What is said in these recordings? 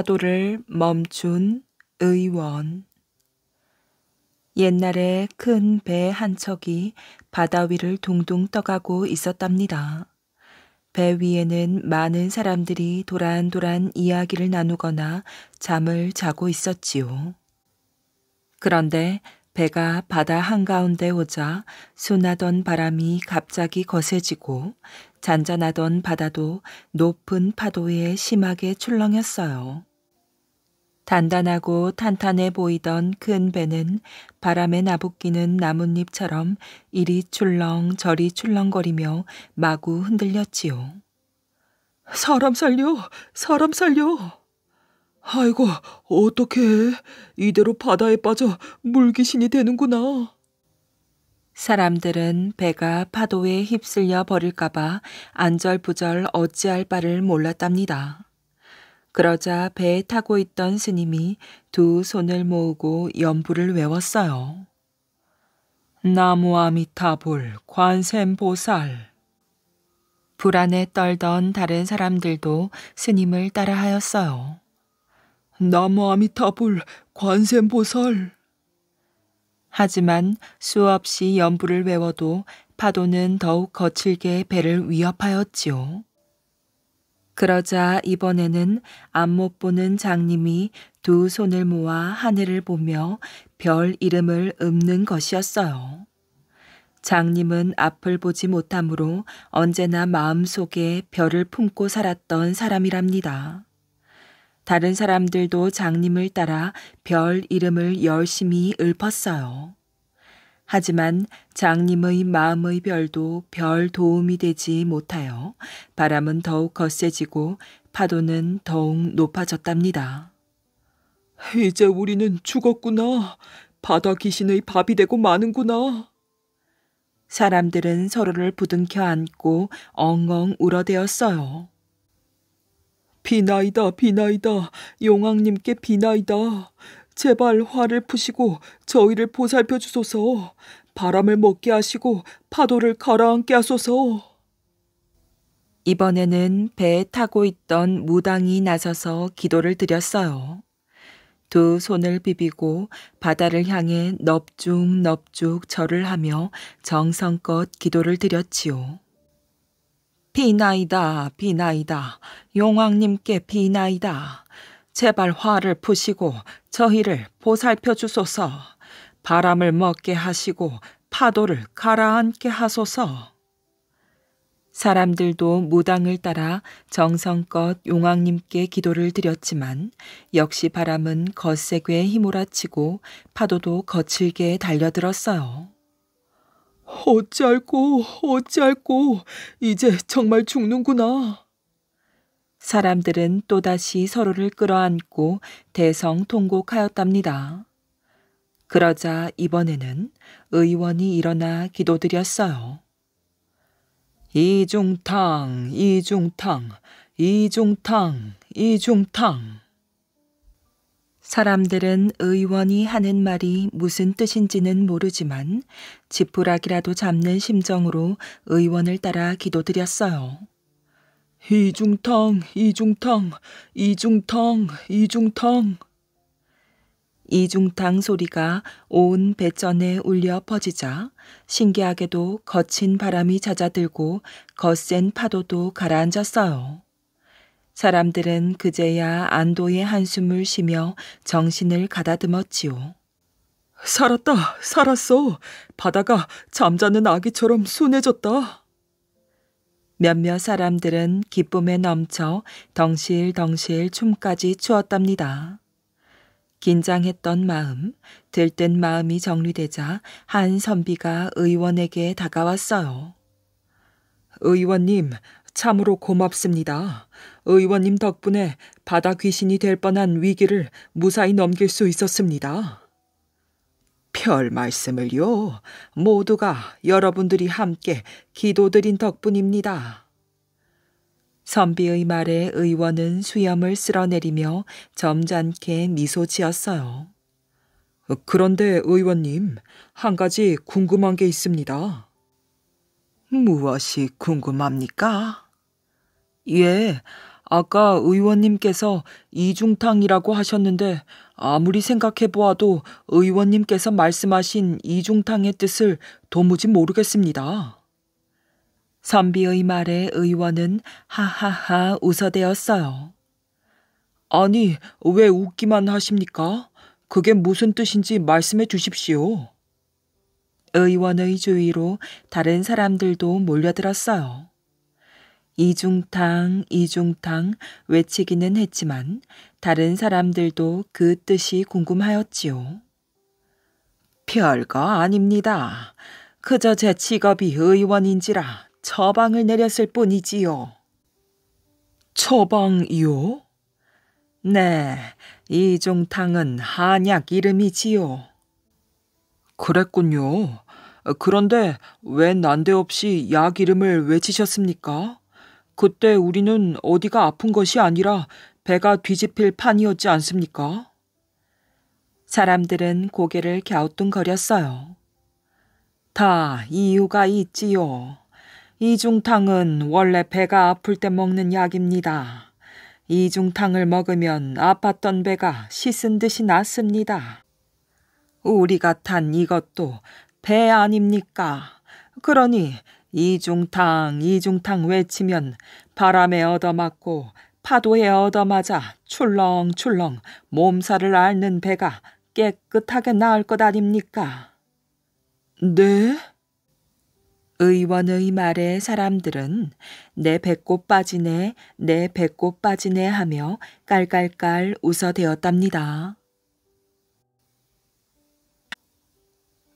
파도를 멈춘 의원. 옛날에 큰 배 한 척이 바다 위를 둥둥 떠가고 있었답니다. 배 위에는 많은 사람들이 도란도란 이야기를 나누거나 잠을 자고 있었지요. 그런데 배가 바다 한가운데 오자 순하던 바람이 갑자기 거세지고 잔잔하던 바다도 높은 파도에 심하게 출렁였어요. 단단하고 탄탄해 보이던 큰 배는 바람에 나부끼는 나뭇잎처럼 이리 출렁 저리 출렁거리며 마구 흔들렸지요. 사람 살려! 사람 살려! 아이고, 어떡해 이대로 바다에 빠져 물귀신이 되는구나. 사람들은 배가 파도에 휩쓸려 버릴까봐 안절부절 어찌할 바를 몰랐답니다. 그러자 배에 타고 있던 스님이 두 손을 모으고 연부를 외웠어요. 나무아미타불 관샘보살 불안에 떨던 다른 사람들도 스님을 따라하였어요. 나무 아미타불 관세보살 하지만 수없이 연부를 외워도 파도는 더욱 거칠게 배를 위협하였지요. 그러자 이번에는 안못 보는 장님이 두 손을 모아 하늘을 보며 별 이름을 읊는 것이었어요. 장님은 앞을 보지 못하므로 언제나 마음속에 별을 품고 살았던 사람이랍니다. 다른 사람들도 장님을 따라 별 이름을 열심히 읊었어요. 하지만 장님의 마음의 별도 별 도움이 되지 못하여 바람은 더욱 거세지고 파도는 더욱 높아졌답니다. 이제 우리는 죽었구나. 바다 귀신의 밥이 되고 마는구나. 사람들은 서로를 부둥켜 안고 엉엉 울어대었어요. 비나이다 비나이다 용왕님께 비나이다 제발 화를 푸시고 저희를 보살펴 주소서 바람을 먹게 하시고 파도를 가라앉게 하소서 이번에는 배에 타고 있던 무당이 나서서 기도를 드렸어요. 두 손을 비비고 바다를 향해 넙죽넙죽 절을 하며 정성껏 기도를 드렸지요. 비나이다, 비나이다, 용왕님께 비나이다. 제발 화를 푸시고 저희를 보살펴 주소서. 바람을 먹게 하시고 파도를 가라앉게 하소서. 사람들도 무당을 따라 정성껏 용왕님께 기도를 드렸지만 역시 바람은 거세게 휘몰아치고 파도도 거칠게 달려들었어요. 어찌할꼬, 어찌할꼬, 이제 정말 죽는구나. 사람들은 또다시 서로를 끌어안고 대성통곡하였답니다. 그러자 이번에는 의원이 일어나 기도드렸어요. 이중탕, 이중탕, 이중탕, 이중탕. 사람들은 의원이 하는 말이 무슨 뜻인지는 모르지만 지푸라기라도 잡는 심정으로 의원을 따라 기도드렸어요. 이중텅, 이중텅, 이중텅, 이중텅. 이중탕 소리가 온 배전에 울려 퍼지자 신기하게도 거친 바람이 잦아들고 거센 파도도 가라앉았어요. 사람들은 그제야 안도의 한숨을 쉬며 정신을 가다듬었지요. 살았다, 살았어. 바다가 잠자는 아기처럼 순해졌다. 몇몇 사람들은 기쁨에 넘쳐 덩실덩실 춤까지 추었답니다. 긴장했던 마음, 들뜬 마음이 정리되자 한 선비가 의원에게 다가왔어요. 의원님, 참으로 고맙습니다. 의원님 덕분에 바다 귀신이 될 뻔한 위기를 무사히 넘길 수 있었습니다. 별 말씀을요. 모두가 여러분들이 함께 기도드린 덕분입니다. 선비의 말에 의원은 수염을 쓸어내리며 점잖게 미소 지었어요. 그런데 의원님, 한 가지 궁금한 게 있습니다. 무엇이 궁금합니까? 예, 아까 의원님께서 이중탕이라고 하셨는데 아무리 생각해 보아도 의원님께서 말씀하신 이중탕의 뜻을 도무지 모르겠습니다. 선비의 말에 의원은 하하하 웃어대었어요. 아니, 왜 웃기만 하십니까? 그게 무슨 뜻인지 말씀해 주십시오. 의원의 주위로 다른 사람들도 몰려들었어요. 이중탕, 이중탕 외치기는 했지만 다른 사람들도 그 뜻이 궁금하였지요. 별거 아닙니다. 그저 제 직업이 의원인지라 처방을 내렸을 뿐이지요. 처방이요? 네, 이중탕은 한약 이름이지요. 그랬군요. 그런데 왜 난데없이 약 이름을 외치셨습니까? 그때 우리는 어디가 아픈 것이 아니라 배가 뒤집힐 판이었지 않습니까? 사람들은 고개를 갸우뚱거렸어요. 다 이유가 있지요. 이중탕은 원래 배가 아플 때 먹는 약입니다. 이중탕을 먹으면 아팠던 배가 씻은 듯이 낫습니다. 우리가 탄 이것도 배 아닙니까? 그러니 이중탕, 이중탕 외치면 바람에 얻어맞고 파도에 얻어맞아 출렁출렁 몸살을 앓는 배가 깨끗하게 나을 것 아닙니까? 네? 의원의 말에 사람들은 내 배꼽 빠지네, 내 배꼽 빠지네 하며 깔깔깔 웃어대었답니다.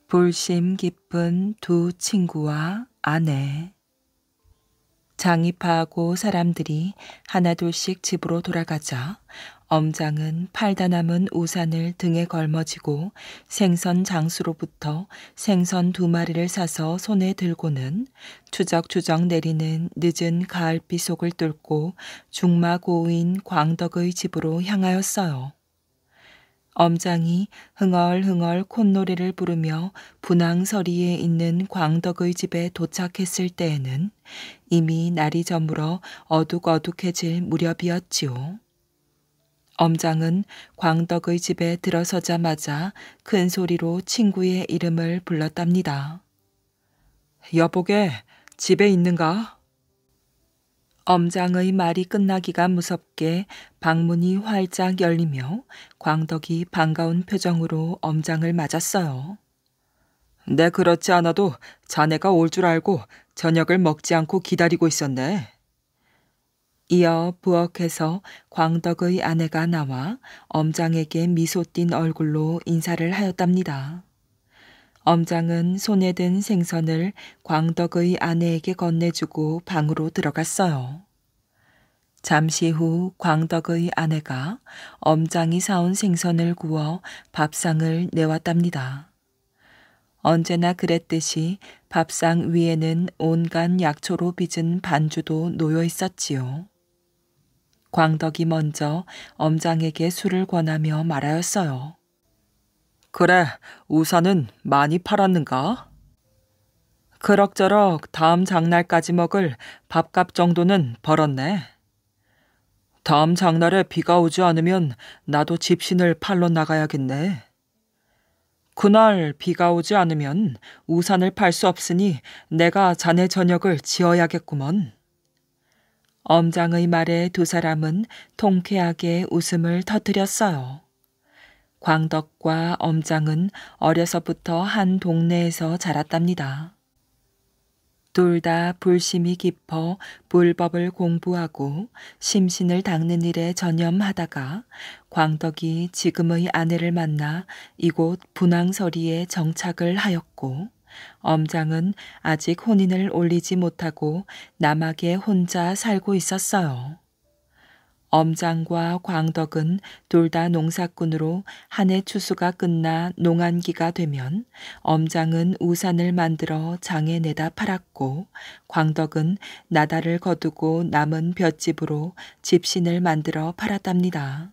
불심 깊은 두 친구와 아내. 장이파하고 사람들이 하나둘씩 집으로 돌아가자 엄장은 팔다 남은 우산을 등에 걸머쥐고 생선 장수로부터 생선 두 마리를 사서 손에 들고는 추적추적 내리는 늦은 가을비 속을 뚫고 중마 고우인 광덕의 집으로 향하였어요. 엄장이 흥얼흥얼 콧노래를 부르며 분황서리에 있는 광덕의 집에 도착했을 때에는 이미 날이 저물어 어둑어둑해질 무렵이었지요. 엄장은 광덕의 집에 들어서자마자 큰 소리로 친구의 이름을 불렀답니다. 여보게, 집에 있는가? 엄장의 말이 끝나기가 무섭게 방문이 활짝 열리며 광덕이 반가운 표정으로 엄장을 맞았어요. 네, 그렇지 않아도 자네가 올 줄 알고 저녁을 먹지 않고 기다리고 있었네. 이어 부엌에서 광덕의 아내가 나와 엄장에게 미소 띈 얼굴로 인사를 하였답니다. 엄장은 손에 든 생선을 광덕의 아내에게 건네주고 방으로 들어갔어요. 잠시 후 광덕의 아내가 엄장이 사온 생선을 구워 밥상을 내왔답니다. 언제나 그랬듯이 밥상 위에는 온갖 약초로 빚은 반주도 놓여 있었지요. 광덕이 먼저 엄장에게 술을 권하며 말하였어요. 그래, 우산은 많이 팔았는가? 그럭저럭 다음 장날까지 먹을 밥값 정도는 벌었네. 다음 장날에 비가 오지 않으면 나도 집신을 팔러 나가야겠네. 그날 비가 오지 않으면 우산을 팔 수 없으니 내가 자네 저녁을 지어야겠구먼. 엄장의 말에 두 사람은 통쾌하게 웃음을 터뜨렸어요. 광덕과 엄장은 어려서부터 한 동네에서 자랐답니다. 둘 다 불심이 깊어 불법을 공부하고 심신을 닦는 일에 전념하다가 광덕이 지금의 아내를 만나 이곳 분황서리에 정착을 하였고 엄장은 아직 혼인을 올리지 못하고 남학게 혼자 살고 있었어요. 엄장과 광덕은 둘 다 농사꾼으로 한 해 추수가 끝나 농한기가 되면 엄장은 우산을 만들어 장에 내다 팔았고 광덕은 나다를 거두고 남은 볏짚으로 집신을 만들어 팔았답니다.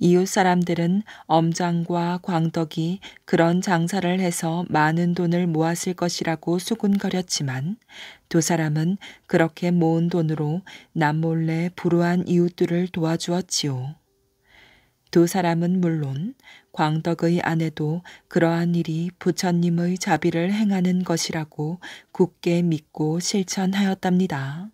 이웃 사람들은 엄장과 광덕이 그런 장사를 해서 많은 돈을 모았을 것이라고 수군거렸지만 두 사람은 그렇게 모은 돈으로 남몰래 불우한 이웃들을 도와주었지요. 두 사람은 물론 광덕의 아내도 그러한 일이 부처님의 자비를 행하는 것이라고 굳게 믿고 실천하였답니다.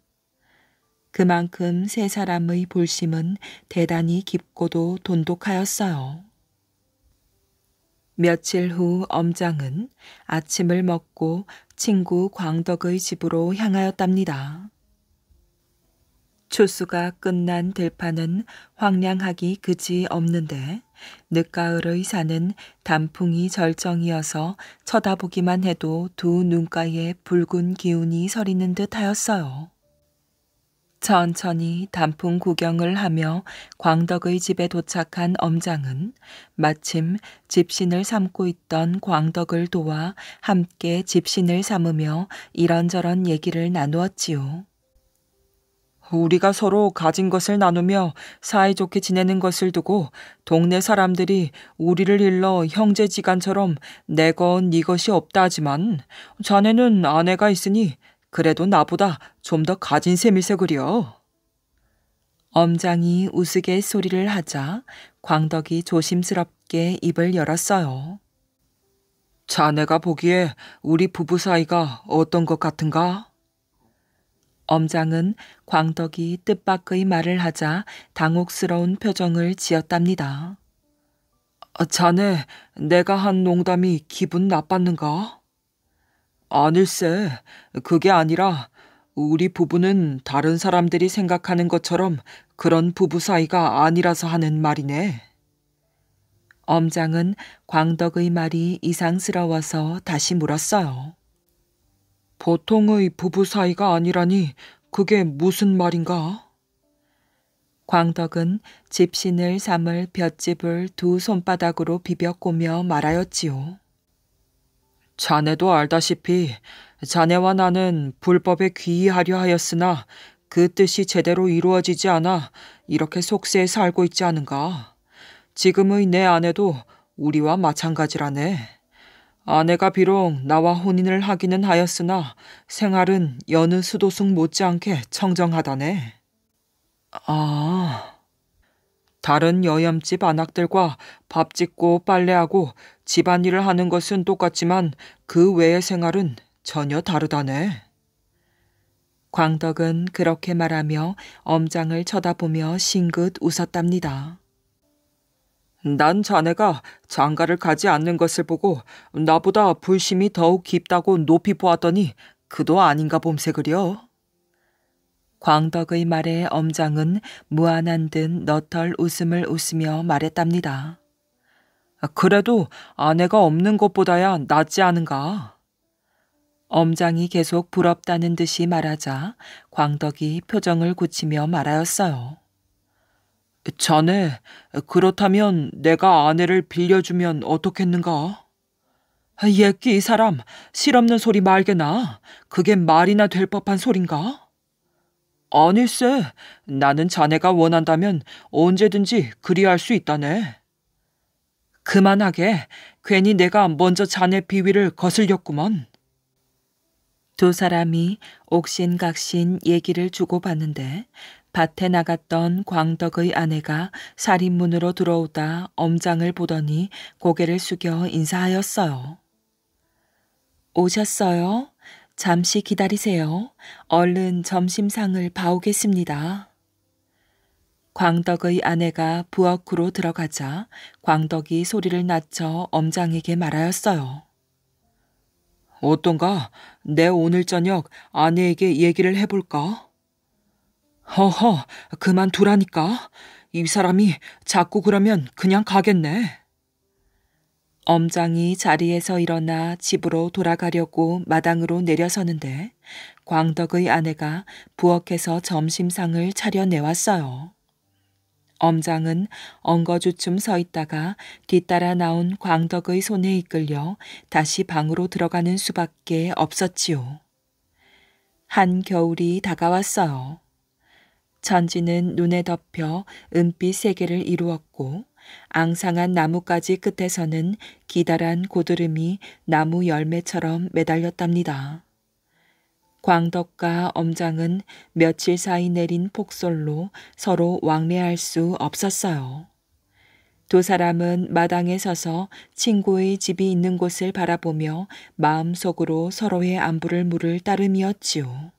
그만큼 세 사람의 볼심은 대단히 깊고도 돈독하였어요. 며칠 후 엄장은 아침을 먹고 친구 광덕의 집으로 향하였답니다. 추수가 끝난 들판은 황량하기 그지 없는데 늦가을의 산은 단풍이 절정이어서 쳐다보기만 해도 두 눈가에 붉은 기운이 서리는 듯 하였어요. 천천히 단풍 구경을 하며 광덕의 집에 도착한 엄장은 마침 집신을 삼고 있던 광덕을 도와 함께 집신을 삼으며 이런저런 얘기를 나누었지요. 우리가 서로 가진 것을 나누며 사이좋게 지내는 것을 두고 동네 사람들이 우리를 일러 형제지간처럼 내건네 것이 없다 하지만 자네는 아내가 있으니 그래도 나보다 좀 더 가진 셈일세 그려. 엄장이 우스갯 소리를 하자 광덕이 조심스럽게 입을 열었어요. 자네가 보기에 우리 부부 사이가 어떤 것 같은가? 엄장은 광덕이 뜻밖의 말을 하자 당혹스러운 표정을 지었답니다. 자네, 내가 한 농담이 기분 나빴는가? 아닐세. 그게 아니라 우리 부부는 다른 사람들이 생각하는 것처럼 그런 부부 사이가 아니라서 하는 말이네. 엄장은 광덕의 말이 이상스러워서 다시 물었어요. 보통의 부부 사이가 아니라니 그게 무슨 말인가? 광덕은 집신을 삼을 볏짚을 두 손바닥으로 비벼 꼬며 말하였지요. 자네도 알다시피 자네와 나는 불법에 귀의하려 하였으나 그 뜻이 제대로 이루어지지 않아 이렇게 속세에 살고 있지 않은가. 지금의 내 아내도 우리와 마찬가지라네. 아내가 비록 나와 혼인을 하기는 하였으나 생활은 여느 수도승 못지않게 청정하다네. 아... 다른 여염집 안악들과밥 짓고 빨래하고 집안일을 하는 것은 똑같지만 그 외의 생활은 전혀 다르다네. 광덕은 그렇게 말하며 엄장을 쳐다보며 싱긋 웃었답니다. 난 자네가 장가를 가지 않는 것을 보고 나보다 불심이 더욱 깊다고 높이 보았더니 그도 아닌가 봄새그려 광덕의 말에 엄장은 무안한 듯 너털 웃음을 웃으며 말했답니다. 그래도 아내가 없는 것보다야 낫지 않은가? 엄장이 계속 부럽다는 듯이 말하자 광덕이 표정을 고치며 말하였어요. 자네, 그렇다면 내가 아내를 빌려주면 어떻겠는가? 예끼 아, 이 사람, 실없는 소리 말게나. 그게 말이나 될 법한 소린가? 아닐세. 나는 자네가 원한다면 언제든지 그리할 수 있다네. 그만하게. 괜히 내가 먼저 자네 비위를 거슬렸구먼. 두 사람이 옥신각신 얘기를 주고받는데 밭에 나갔던 광덕의 아내가 살인문으로 들어오다 엄장을 보더니 고개를 숙여 인사하였어요. 오셨어요? 잠시 기다리세요. 얼른 점심상을 봐오겠습니다. 광덕의 아내가 부엌으로 들어가자 광덕이 소리를 낮춰 엄장에게 말하였어요. 어떤가? 내 오늘 저녁 아내에게 얘기를 해볼까? 허허, 그만두라니까. 이 사람이 자꾸 그러면 그냥 가겠네. 엄장이 자리에서 일어나 집으로 돌아가려고 마당으로 내려서는데 광덕의 아내가 부엌에서 점심상을 차려내왔어요. 엄장은 엉거주춤 서 있다가 뒤따라 나온 광덕의 손에 이끌려 다시 방으로 들어가는 수밖에 없었지요. 한 겨울이 다가왔어요. 천지는 눈에 덮여 은빛 세계를 이루었고 앙상한 나뭇가지 끝에서는 기다란 고드름이 나무 열매처럼 매달렸답니다. 광덕과 엄장은 며칠 사이 내린 폭설로 서로 왕래할 수 없었어요. 두 사람은 마당에 서서 친구의 집이 있는 곳을 바라보며 마음속으로 서로의 안부를 물을 따름이었지요.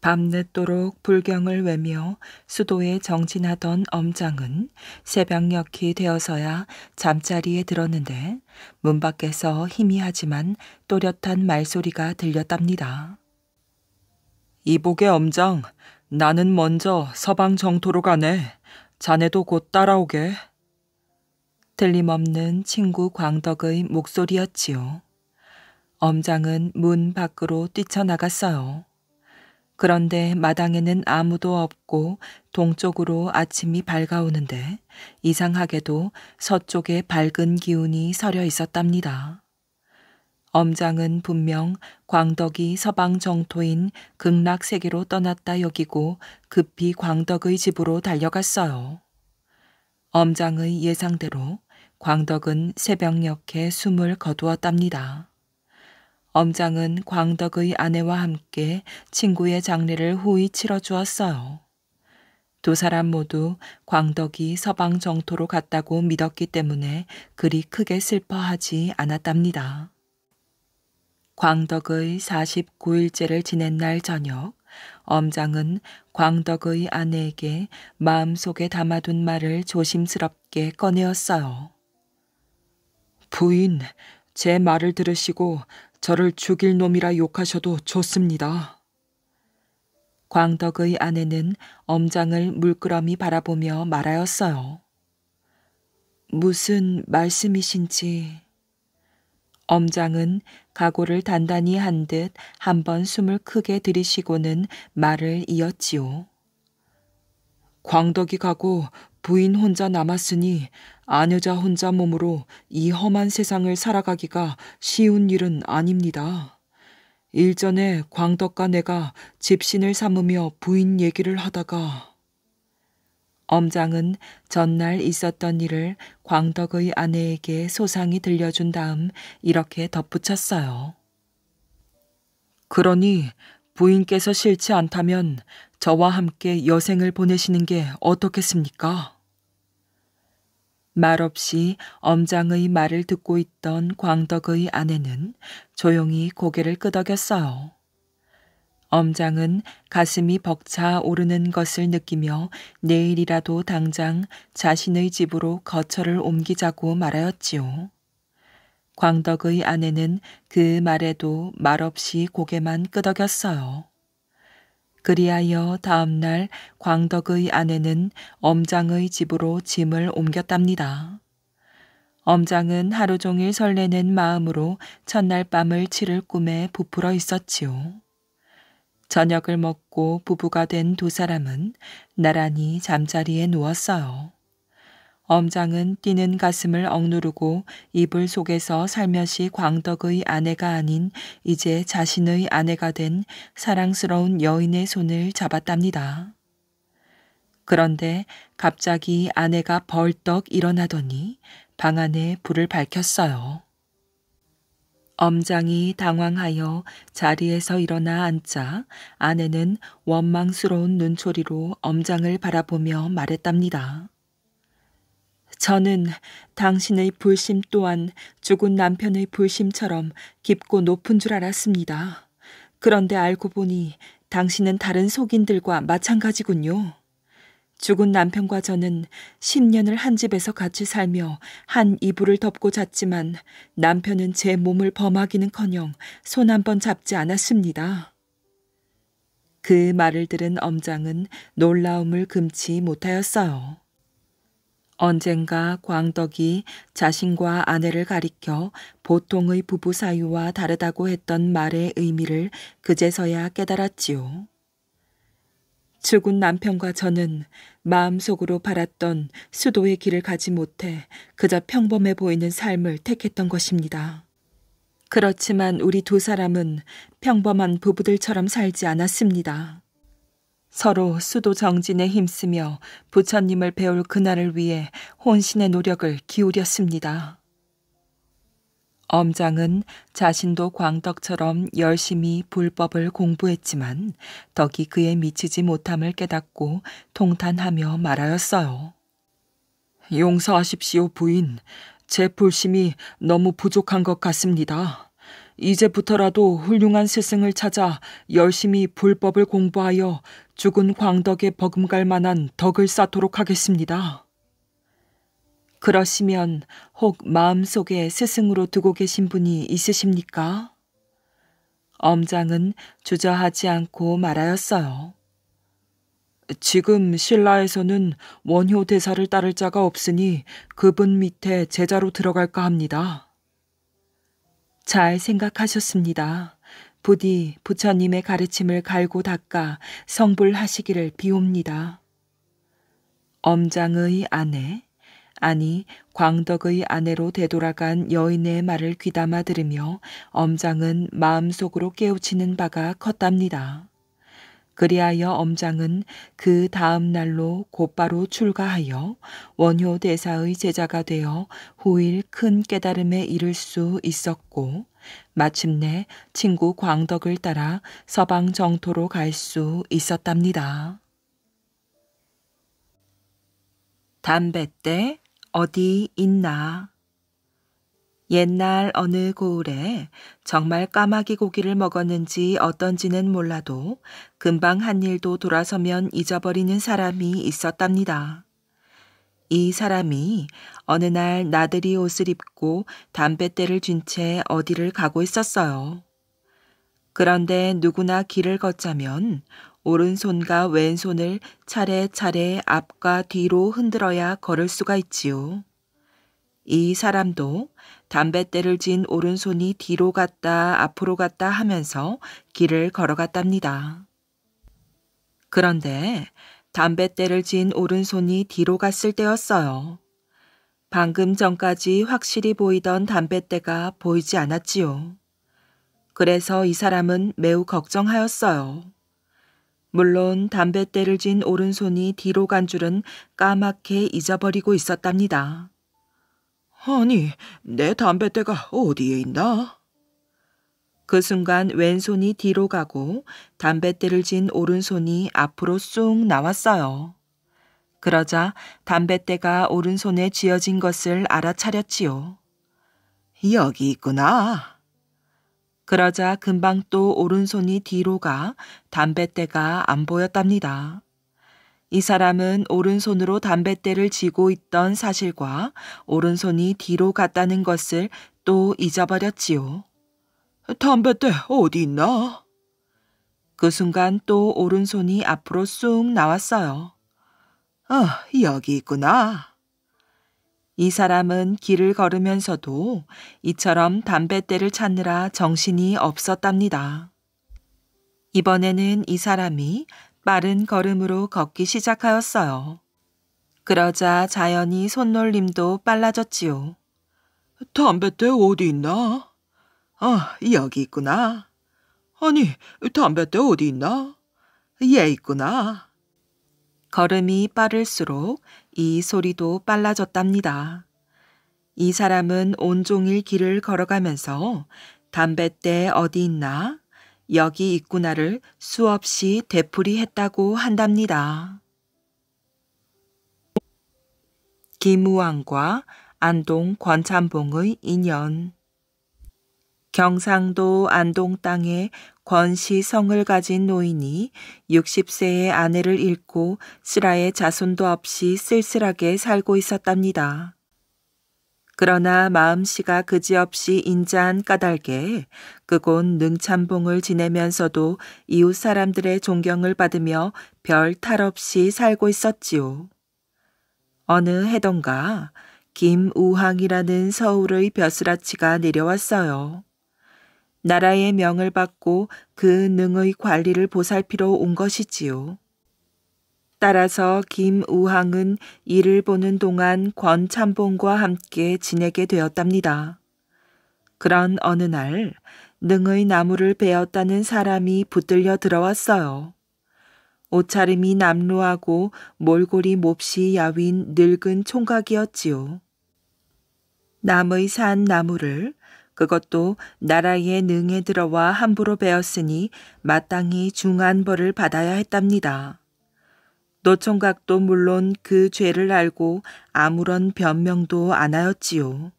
밤늦도록 불경을 외며 수도에 정진하던 엄장은 새벽녘이 되어서야 잠자리에 들었는데 문 밖에서 희미하지만 또렷한 말소리가 들렸답니다. 이복의 엄장, 나는 먼저 서방 정토로 가네. 자네도 곧 따라오게. 틀림없는 친구 광덕의 목소리였지요. 엄장은 문 밖으로 뛰쳐나갔어요. 그런데 마당에는 아무도 없고 동쪽으로 아침이 밝아오는데 이상하게도 서쪽에 밝은 기운이 서려 있었답니다. 엄장은 분명 광덕이 서방 정토인 극락세계로 떠났다 여기고 급히 광덕의 집으로 달려갔어요. 엄장의 예상대로 광덕은 새벽녘에 숨을 거두었답니다. 엄장은 광덕의 아내와 함께 친구의 장례를 호의 치러 주었어요. 두 사람 모두 광덕이 서방 정토로 갔다고 믿었기 때문에 그리 크게 슬퍼하지 않았답니다. 광덕의 49일째를 지낸 날 저녁, 엄장은 광덕의 아내에게 마음속에 담아둔 말을 조심스럽게 꺼내었어요. 부인, 제 말을 들으시고 저를 죽일 놈이라 욕하셔도 좋습니다. 광덕의 아내는 엄장을 물끄러미 바라보며 말하였어요. 무슨 말씀이신지. 엄장은 각오를 단단히 한 듯 한 번 숨을 크게 들이쉬고는 말을 이었지요. 광덕이 가고 부인 혼자 남았으니 아녀자 혼자 몸으로 이 험한 세상을 살아가기가 쉬운 일은 아닙니다. 일전에 광덕과 내가 집신을 삼으며 부인 얘기를 하다가 엄장은 전날 있었던 일을 광덕의 아내에게 소상히 들려준 다음 이렇게 덧붙였어요. 그러니 부인께서 싫지 않다면 저와 함께 여생을 보내시는 게 어떻겠습니까? 말없이 엄장의 말을 듣고 있던 광덕의 아내는 조용히 고개를 끄덕였어요. 엄장은 가슴이 벅차 오르는 것을 느끼며 내일이라도 당장 자신의 집으로 거처를 옮기자고 말하였지요. 광덕의 아내는 그 말에도 말없이 고개만 끄덕였어요. 그리하여 다음 날 광덕의 아내는 엄장의 집으로 짐을 옮겼답니다. 엄장은 하루 종일 설레는 마음으로 첫날 밤을 치를 꿈에 부풀어 있었지요. 저녁을 먹고 부부가 된 두 사람은 나란히 잠자리에 누웠어요. 엄장은 뛰는 가슴을 억누르고 이불 속에서 살며시 광덕의 아내가 아닌 이제 자신의 아내가 된 사랑스러운 여인의 손을 잡았답니다. 그런데 갑자기 아내가 벌떡 일어나더니 방 안에 불을 밝혔어요. 엄장이 당황하여 자리에서 일어나 앉자 아내는 원망스러운 눈초리로 엄장을 바라보며 말했답니다. 저는 당신의 불심 또한 죽은 남편의 불심처럼 깊고 높은 줄 알았습니다. 그런데 알고 보니 당신은 다른 속인들과 마찬가지군요. 죽은 남편과 저는 10년을 한 집에서 같이 살며 한 이불을 덮고 잤지만 남편은 제 몸을 범하기는커녕 손 한 번 잡지 않았습니다. 그 말을 들은 엄장은 놀라움을 금치 못하였어요. 언젠가 광덕이 자신과 아내를 가리켜 보통의 부부 사유와 다르다고 했던 말의 의미를 그제서야 깨달았지요. 죽은 남편과 저는 마음속으로 바랐던 수도의 길을 가지 못해 그저 평범해 보이는 삶을 택했던 것입니다. 그렇지만 우리 두 사람은 평범한 부부들처럼 살지 않았습니다. 서로 수도 정진에 힘쓰며 부처님을 배울 그날을 위해 혼신의 노력을 기울였습니다. 엄장은 자신도 광덕처럼 열심히 불법을 공부했지만 덕이 그에 미치지 못함을 깨닫고 통탄하며 말하였어요. 용서하십시오, 부인. 제 불심이 너무 부족한 것 같습니다. 이제부터라도 훌륭한 스승을 찾아 열심히 불법을 공부하여 죽은 광덕에 버금갈 만한 덕을 쌓도록 하겠습니다. 그러시면 혹 마음속에 스승으로 두고 계신 분이 있으십니까? 엄장은 주저하지 않고 말하였어요. 지금 신라에서는 원효 대사를 따를 자가 없으니 그분 밑에 제자로 들어갈까 합니다. 잘 생각하셨습니다. 부디 부처님의 가르침을 갈고 닦아 성불하시기를 비옵니다. 엄장의 아내, 아니 광덕의 아내로 되돌아간 여인의 말을 귀담아 들으며 엄장은 마음속으로 깨우치는 바가 컸답니다. 그리하여 엄장은 그 다음 날로 곧바로 출가하여 원효 대사의 제자가 되어 후일 큰 깨달음에 이를 수 있었고 마침내 친구 광덕을 따라 서방 정토로 갈 수 있었답니다. 담배 때 어디 있나 옛날 어느 고을에 정말 까마귀 고기를 먹었는지 어떤지는 몰라도 금방 한 일도 돌아서면 잊어버리는 사람이 있었답니다. 이 사람이 어느 날 나들이 옷을 입고 담뱃대를 쥔 채 어디를 가고 있었어요. 그런데 누구나 길을 걷자면 오른손과 왼손을 차례차례 앞과 뒤로 흔들어야 걸을 수가 있지요. 이 사람도 담뱃대를 진 오른손이 뒤로 갔다 앞으로 갔다 하면서 길을 걸어갔답니다. 그런데 담뱃대를 진 오른손이 뒤로 갔을 때였어요. 방금 전까지 확실히 보이던 담뱃대가 보이지 않았지요. 그래서 이 사람은 매우 걱정하였어요. 물론 담뱃대를 진 오른손이 뒤로 간 줄은 까맣게 잊어버리고 있었답니다. 아니, 내 담뱃대가 어디에 있나? 그 순간 왼손이 뒤로 가고 담뱃대를 진 오른손이 앞으로 쑥 나왔어요. 그러자 담뱃대가 오른손에 쥐어진 것을 알아차렸지요. 여기 있구나. 그러자 금방 또 오른손이 뒤로 가 담뱃대가 안 보였답니다. 이 사람은 오른손으로 담뱃대를 쥐고 있던 사실과 오른손이 뒤로 갔다는 것을 또 잊어버렸지요. 담뱃대 어디 있나? 그 순간 또 오른손이 앞으로 쑥 나왔어요. 아, 어, 여기 있구나. 이 사람은 길을 걸으면서도 이처럼 담뱃대를 찾느라 정신이 없었답니다. 이번에는 이 사람이 빠른 걸음으로 걷기 시작하였어요. 그러자 자연히 손놀림도 빨라졌지요. 담뱃대 어디 있나? 아, 여기 있구나. 아니, 담뱃대 어디 있나? 얘 있구나. 걸음이 빠를수록 이 소리도 빨라졌답니다. 이 사람은 온종일 길을 걸어가면서 담뱃대 어디 있나? 여기 있구나를 수없이 되풀이했다고 한답니다. 김우왕과 안동 권찬봉의 인연 경상도 안동 땅에 권시성을 가진 노인이 60세의 아내를 잃고 쓰라의 자손도 없이 쓸쓸하게 살고 있었답니다. 그러나 마음씨가 그지없이 인자한 까닭에 그곳 능참봉을 지내면서도 이웃 사람들의 존경을 받으며 별 탈 없이 살고 있었지요. 어느 해던가 김우항이라는 서울의 벼슬아치가 내려왔어요. 나라의 명을 받고 그 능의 관리를 보살피러 온 것이지요. 따라서 김우항은 이를 보는 동안 권참봉과 함께 지내게 되었답니다. 그런 어느 날 능의 나무를 베었다는 사람이 붙들려 들어왔어요. 옷차림이 남루하고 몰골이 몹시 야윈 늙은 총각이었지요. 남의 산 나무를 그것도 나라의 능에 들어와 함부로 베었으니 마땅히 중한 벌을 받아야 했답니다. 노총각도 물론 그 죄를 알고 아무런 변명도 안 하였지요.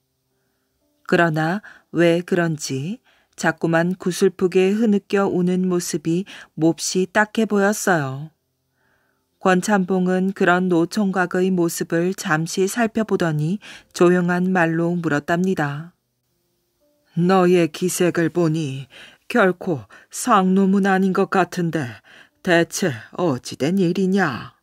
그러나 왜 그런지 자꾸만 구슬프게 흐느껴 우는 모습이 몹시 딱해 보였어요. 권찬봉은 그런 노총각의 모습을 잠시 살펴보더니 조용한 말로 물었답니다. 너의 기색을 보니 결코 상놈은 아닌 것 같은데 대체 어찌된 일이냐?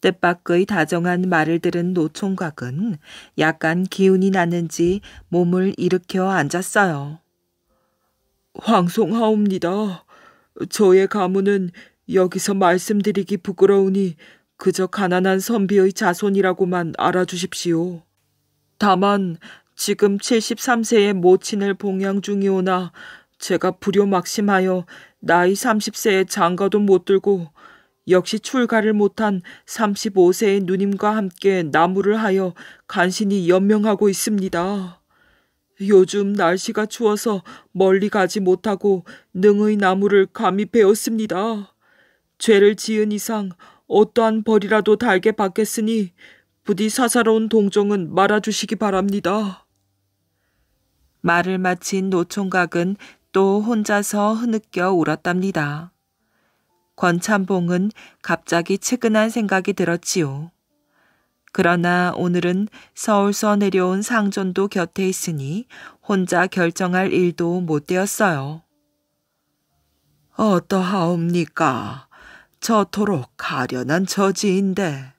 뜻밖의 다정한 말을 들은 노총각은 약간 기운이 나는지 몸을 일으켜 앉았어요. 황송하옵니다. 저의 가문은 여기서 말씀드리기 부끄러우니 그저 가난한 선비의 자손이라고만 알아주십시오. 다만 지금 73세의 모친을 봉양 중이오나 제가 불효막심하여 나이 30세에 장가도 못 들고 역시 출가를 못한 35세의 누님과 함께 나무를 하여 간신히 연명하고 있습니다. 요즘 날씨가 추워서 멀리 가지 못하고 능의 나무를 감히 베었습니다. 죄를 지은 이상 어떠한 벌이라도 달게 받겠으니 부디 사사로운 동정은 말아주시기 바랍니다. 말을 마친 노총각은 또 혼자서 흐느껴 울었답니다. 권찬봉은 갑자기 측은한 생각이 들었지요. 그러나 오늘은 서울서 내려온 상전도 곁에 있으니 혼자 결정할 일도 못 되었어요. 어떠하옵니까? 저토록 가련한 처지인데.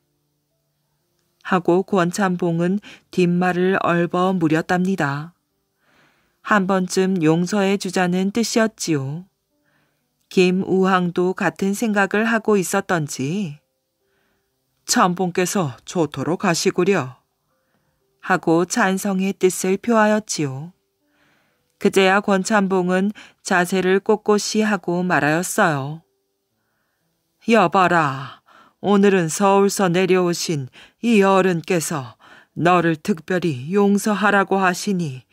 하고 권찬봉은 뒷말을 얼버무렸답니다. 한 번쯤 용서해 주자는 뜻이었지요. 김우항도 같은 생각을 하고 있었던지 참봉께서 좋도록 하시구려 하고 찬성의 뜻을 표하였지요. 그제야 권찬봉은 자세를 꼿꼿이 하고 말하였어요. 여봐라, 오늘은 서울서 내려오신 이 어른께서 너를 특별히 용서하라고 하시니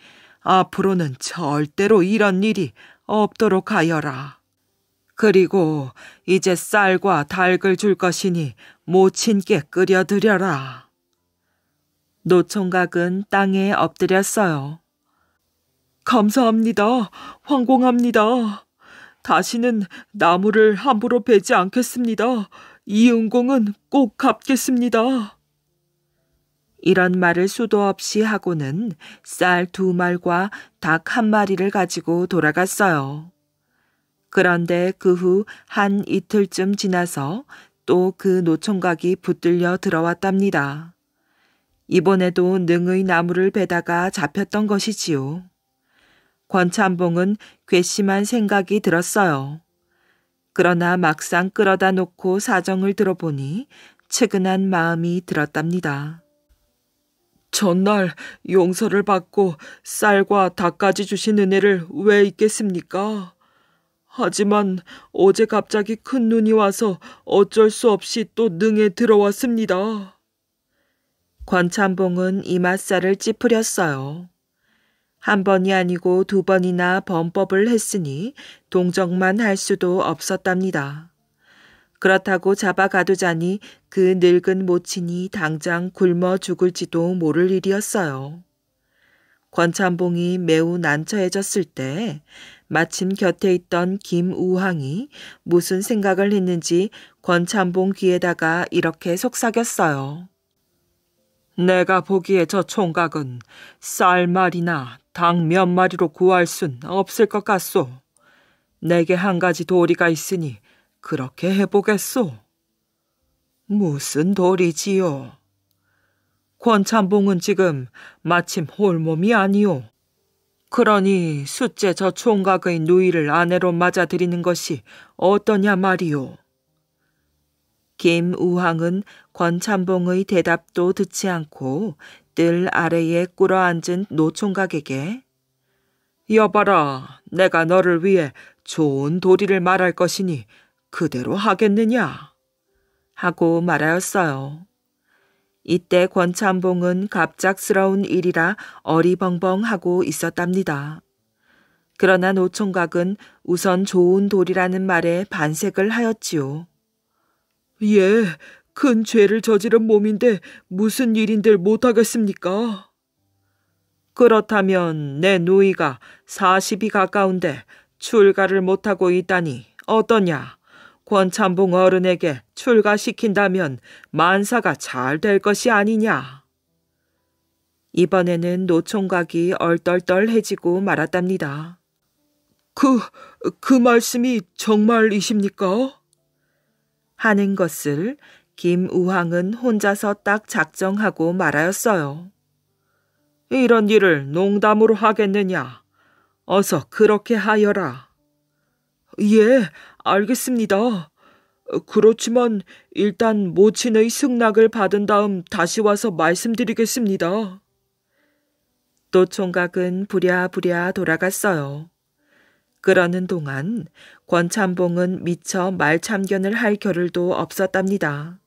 앞으로는 절대로 이런 일이 없도록 하여라. 그리고 이제 쌀과 닭을 줄 것이니 모친께 끓여드려라. 노총각은 땅에 엎드렸어요. 감사합니다. 황공합니다. 다시는 나무를 함부로 베지 않겠습니다. 이은공은 꼭 갚겠습니다. 이런 말을 수도 없이 하고는 쌀 두 말과 닭 한 마리를 가지고 돌아갔어요. 그런데 그 후 한 이틀쯤 지나서 또 그 노총각이 붙들려 들어왔답니다. 이번에도 능의 나무를 베다가 잡혔던 것이지요. 권찬봉은 괘씸한 생각이 들었어요. 그러나 막상 끌어다 놓고 사정을 들어보니 측은한 마음이 들었답니다. 전날 용서를 받고 쌀과 닭까지 주신 은혜를 왜 잊겠습니까? 하지만 어제 갑자기 큰 눈이 와서 어쩔 수 없이 또 능에 들어왔습니다. 권찬봉은 이맛살을 찌푸렸어요. 한 번이 아니고 두 번이나 범법을 했으니 동정만 할 수도 없었답니다. 그렇다고 잡아 가두자니 그 늙은 모친이 당장 굶어 죽을지도 모를 일이었어요. 권찬봉이 매우 난처해졌을 때 마침 곁에 있던 김우항이 무슨 생각을 했는지 권찬봉 귀에다가 이렇게 속삭였어요. 내가 보기에 저 총각은 쌀말이나 당 몇 마리로 구할 순 없을 것 같소. 내게 한 가지 도리가 있으니 그렇게 해보겠소. 무슨 도리지요? 권찬봉은 지금 마침 홀몸이 아니오. 그러니 숫제저 총각의 누이를 아내로 맞아들이는 것이 어떠냐 말이오. 김우항은 권찬봉의 대답도 듣지 않고 뜰 아래에 꿇어앉은 노총각에게 여봐라, 내가 너를 위해 좋은 도리를 말할 것이니 그대로 하겠느냐? 하고 말하였어요. 이때 권찬봉은 갑작스러운 일이라 어리벙벙하고 있었답니다. 그러나 노총각은 우선 좋은 돌이라는 말에 반색을 하였지요. 예, 큰 죄를 저지른 몸인데 무슨 일인들 못하겠습니까? 그렇다면 내 누이가 40이 가까운데 출가를 못하고 있다니 어떠냐? 권참봉 어른에게 출가시킨다면 만사가 잘 될 것이 아니냐. 이번에는 노총각이 얼떨떨해지고 말았답니다. 그, 그 말씀이 정말이십니까? 하는 것을 김우황은 혼자서 딱 작정하고 말하였어요. 이런 일을 농담으로 하겠느냐? 어서 그렇게 하여라. 예, 알겠습니다. 그렇지만 일단 모친의 승낙을 받은 다음 다시 와서 말씀드리겠습니다. 노 총각은 부랴부랴 돌아갔어요. 그러는 동안 권참봉은 미처 말참견을 할 겨를도 없었답니다.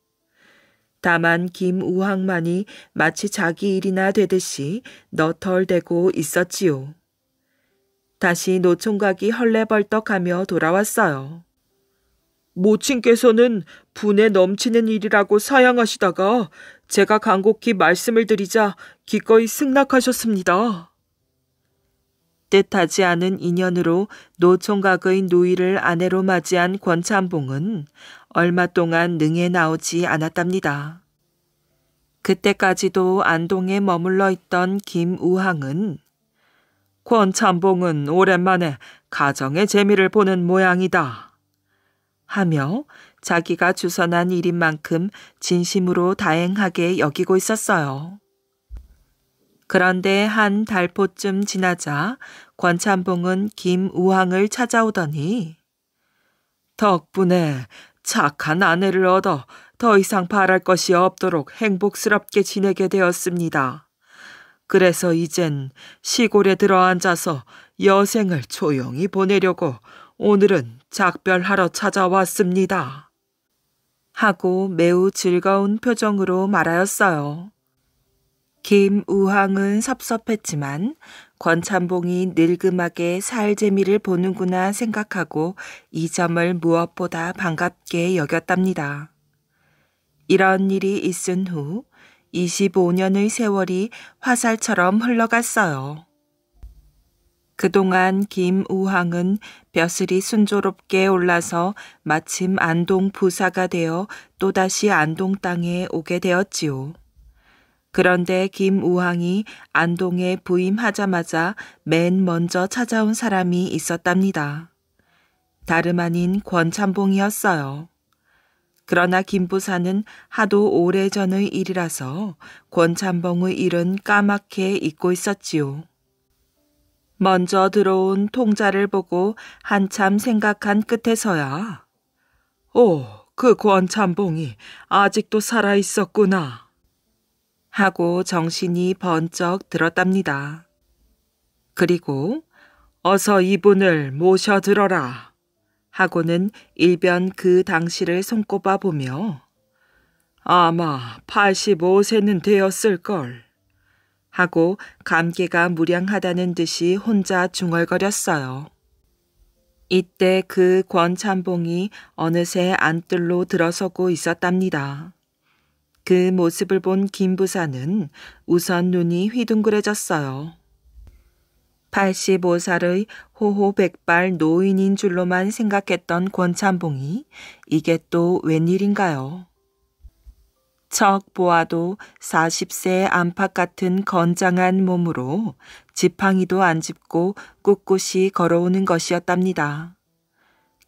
다만 김우항만이 마치 자기 일이나 되듯이 너털대고 있었지요. 다시 노총각이 헐레벌떡하며 돌아왔어요. 모친께서는 분에 넘치는 일이라고 사양하시다가 제가 간곡히 말씀을 드리자 기꺼이 승낙하셨습니다. 뜻하지 않은 인연으로 노총각의 누이를 아내로 맞이한 권찬봉은 얼마 동안 능에 나오지 않았답니다. 그때까지도 안동에 머물러 있던 김우항은 권찬봉은 오랜만에 가정의 재미를 보는 모양이다. 하며 자기가 주선한 일인 만큼 진심으로 다행하게 여기고 있었어요. 그런데 한 달포쯤 지나자 권찬봉은 김우항을 찾아오더니 덕분에 착한 아내를 얻어 더 이상 바랄 것이 없도록 행복스럽게 지내게 되었습니다. 그래서 이젠 시골에 들어앉아서 여생을 조용히 보내려고 오늘은 작별하러 찾아왔습니다. 하고 매우 즐거운 표정으로 말하였어요. 김우항은 섭섭했지만 권찬봉이 늙음하게 살 재미를 보는구나 생각하고 이 점을 무엇보다 반갑게 여겼답니다. 이런 일이 있은 후 25년의 세월이 화살처럼 흘러갔어요. 그동안 김우항은 벼슬이 순조롭게 올라서 마침 안동 부사가 되어 또다시 안동 땅에 오게 되었지요. 그런데 김우항이 안동에 부임하자마자 맨 먼저 찾아온 사람이 있었답니다. 다름 아닌 권참봉이었어요. 그러나 김부사는 하도 오래전의 일이라서 권참봉의 일은 까맣게 잊고 있었지요. 먼저 들어온 통자를 보고 한참 생각한 끝에서야 오, 그 권참봉이 아직도 살아 있었구나. 하고 정신이 번쩍 들었답니다. 그리고 어서 이분을 모셔 들어라. 하고는 일변 그 당시를 손꼽아 보며 아마 85세는 되었을걸. 하고 감기가 무량하다는 듯이 혼자 중얼거렸어요. 이때 그 권찬봉이 어느새 안뜰로 들어서고 있었답니다. 그 모습을 본 김부사는 우선 눈이 휘둥그레졌어요. 85살의 호호백발 노인인 줄로만 생각했던 권찬봉이 이게 또 웬일인가요? 척 보아도 40세 안팎 같은 건장한 몸으로 지팡이도 안 짚고 꿋꿋이 걸어오는 것이었답니다.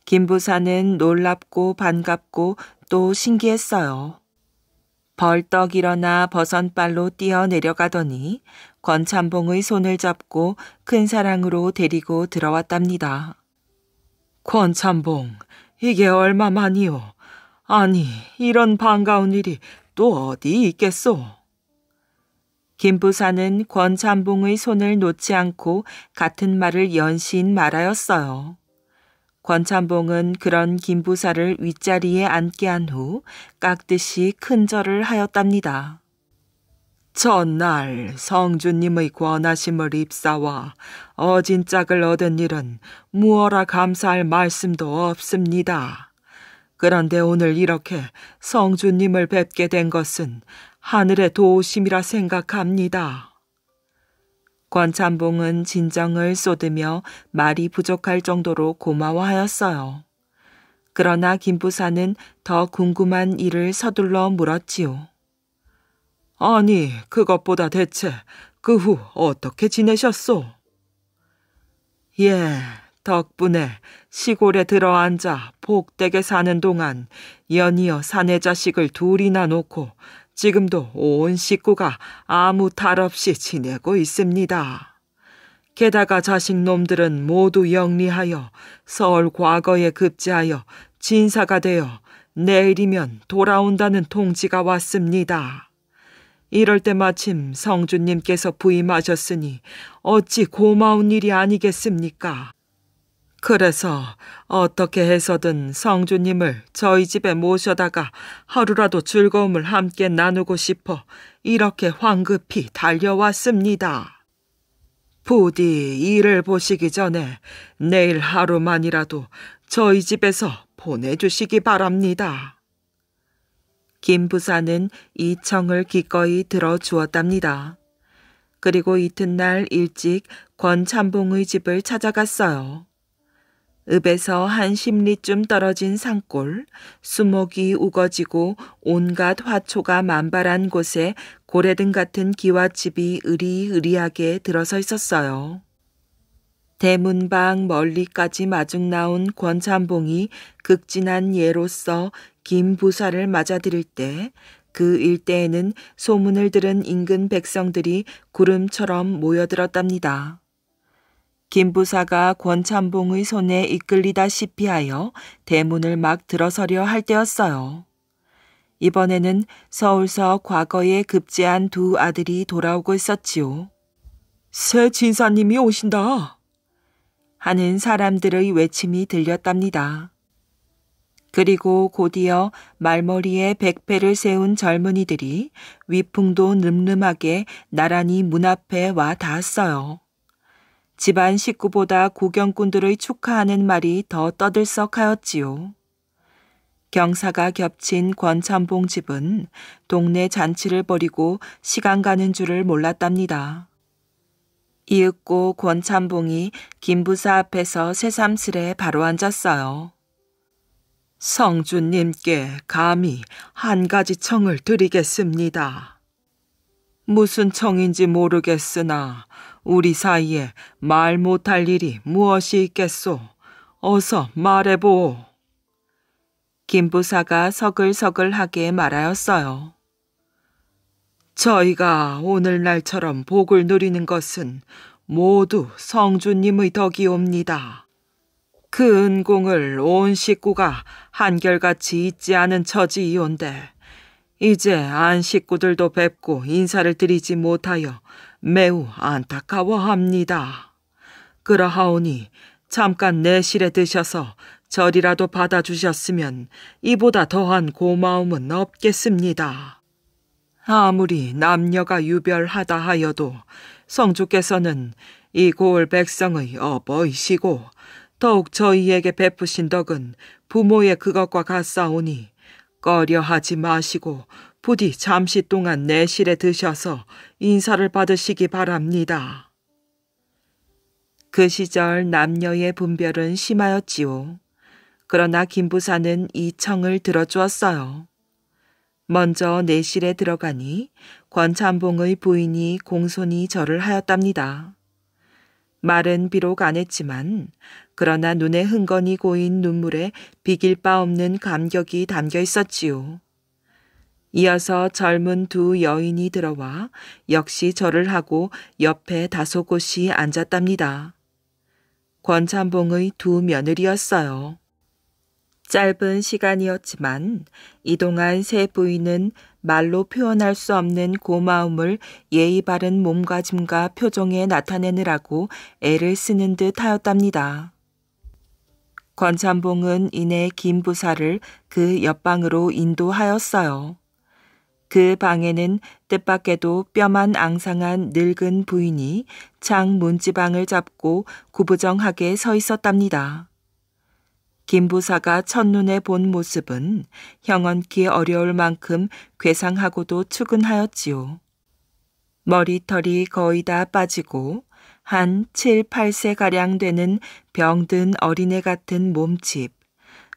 김부사는 놀랍고 반갑고 또 신기했어요. 벌떡 일어나 버선발로 뛰어 내려가더니 권찬봉의 손을 잡고 큰 사랑으로 데리고 들어왔답니다. 권찬봉, 이게 얼마 만이오 아니, 이런 반가운 일이 또 어디 있겠소? 김부사는 권찬봉의 손을 놓지 않고 같은 말을 연신 말하였어요. 권찬봉은 그런 김부사를 윗자리에 앉게 한 후 깍듯이 큰절을 하였답니다. 전날 성주님의 권하심을 입사와 어진 짝을 얻은 일은 무어라 감사할 말씀도 없습니다. 그런데 오늘 이렇게 성주님을 뵙게 된 것은 하늘의 도우심이라 생각합니다. 권찬봉은 진정을 쏟으며 말이 부족할 정도로 고마워하였어요. 그러나 김부사는 더 궁금한 일을 서둘러 물었지요. 아니, 그것보다 대체 그 후 어떻게 지내셨소? 예, 덕분에 시골에 들어앉아 복되게 사는 동안 연이어 사내 자식을 둘이나 놓고 지금도 온 식구가 아무 탈 없이 지내고 있습니다. 게다가 자식 놈들은 모두 영리하여 서울 과거에 급제하여 진사가 되어 내일이면 돌아온다는 통지가 왔습니다. 이럴 때 마침 성주님께서 부임하셨으니 어찌 고마운 일이 아니겠습니까? 그래서 어떻게 해서든 성주님을 저희 집에 모셔다가 하루라도 즐거움을 함께 나누고 싶어 이렇게 황급히 달려왔습니다. 부디 일을 보시기 전에 내일 하루만이라도 저희 집에서 보내주시기 바랍니다. 김 부사는 이 청을 기꺼이 들어주었답니다. 그리고 이튿날 일찍 권 참봉의 집을 찾아갔어요. 읍에서 한 십리쯤 떨어진 산골, 수목이 우거지고 온갖 화초가 만발한 곳에 고래등 같은 기와집이 으리으리하게 들어서 있었어요. 대문방 멀리까지 마중 나온 권찬봉이 극진한 예로서 김 부사를 맞아들일 때 그 일대에는 소문을 들은 인근 백성들이 구름처럼 모여들었답니다. 김부사가 권찬봉의 손에 이끌리다시피 하여 대문을 막 들어서려 할 때였어요. 이번에는 서울서 과거에 급제한 두 아들이 돌아오고 있었지요. 새 진사님이 오신다! 하는 사람들의 외침이 들렸답니다. 그리고 곧이어 말머리에 백패를 세운 젊은이들이 위풍도 늠름하게 나란히 문 앞에 와 닿았어요. 집안 식구보다 고경꾼들의 축하하는 말이 더 떠들썩하였지요. 경사가 겹친 권찬봉 집은 동네 잔치를 벌이고 시간 가는 줄을 몰랐답니다. 이윽고 권찬봉이 김부사 앞에서 새삼스레 바로 앉았어요. 성주님께 감히 한 가지 청을 드리겠습니다. 무슨 청인지 모르겠으나 우리 사이에 말 못할 일이 무엇이 있겠소? 어서 말해보오. 김부사가 서글서글하게 말하였어요. 저희가 오늘날처럼 복을 누리는 것은 모두 성주님의 덕이옵니다. 그 은공을 온 식구가 한결같이 잊지 않은 처지이온데 이제 안 식구들도 뵙고 인사를 드리지 못하여 매우 안타까워합니다. 그러하오니 잠깐 내실에 드셔서 절이라도 받아주셨으면 이보다 더한 고마움은 없겠습니다. 아무리 남녀가 유별하다 하여도 성주께서는 이 고을 백성의 어버이시고 더욱 저희에게 베푸신 덕은 부모의 그것과 같사오니 꺼려하지 마시고 부디 잠시 동안 내실에 드셔서 인사를 받으시기 바랍니다. 그 시절 남녀의 분별은 심하였지요. 그러나 김부사는 이 청을 들어주었어요. 먼저 내실에 들어가니 권찬봉의 부인이 공손히 절을 하였답니다. 말은 비록 안 했지만 그러나 눈에 흥건히 고인 눈물에 비길 바 없는 감격이 담겨 있었지요. 이어서 젊은 두 여인이 들어와 역시 절을 하고 옆에 다소 곳이 앉았답니다. 권찬봉의 두 며느리였어요. 짧은 시간이었지만 이동안 세 부인은 말로 표현할 수 없는 고마움을 예의 바른 몸가짐과 표정에 나타내느라고 애를 쓰는 듯 하였답니다. 권찬봉은 이내 김 부사를 그 옆방으로 인도하였어요. 그 방에는 뜻밖에도 뼈만 앙상한 늙은 부인이 창 문지방을 잡고 구부정하게 서 있었답니다. 김부사가 첫눈에 본 모습은 형언기 어려울 만큼 괴상하고도 추근하였지요. 머리털이 거의 다 빠지고 한 7, 8세가량 되는 병든 어린애 같은 몸집,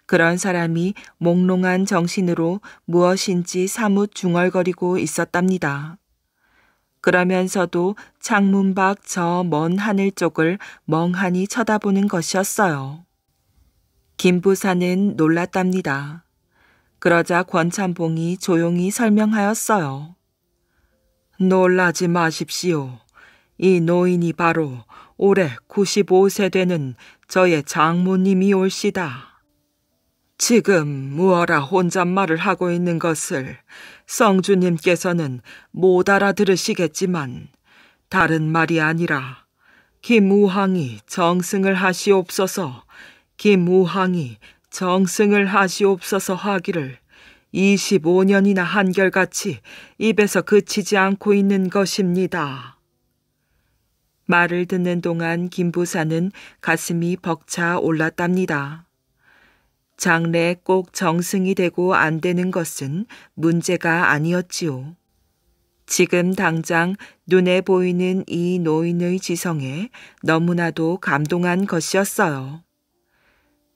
그런 사람이 몽롱한 정신으로 무엇인지 사뭇 중얼거리고 있었답니다. 그러면서도 창문 밖 저 먼 하늘 쪽을 멍하니 쳐다보는 것이었어요. 김부사는 놀랐답니다. 그러자 권찬봉이 조용히 설명하였어요. 놀라지 마십시오. 이 노인이 바로 올해 95세 되는 저의 장모님이 올시다. 지금 무어라 혼잣말을 하고 있는 것을 성주님께서는 못 알아들으시겠지만 다른 말이 아니라 김우항이 정승을 하시옵소서 김우항이 정승을 하시옵소서 하기를 25년이나 한결같이 입에서 그치지 않고 있는 것입니다. 말을 듣는 동안 김부사는 가슴이 벅차 올랐답니다. 장래 꼭 정승이 되고 안 되는 것은 문제가 아니었지요. 지금 당장 눈에 보이는 이 노인의 지성에 너무나도 감동한 것이었어요.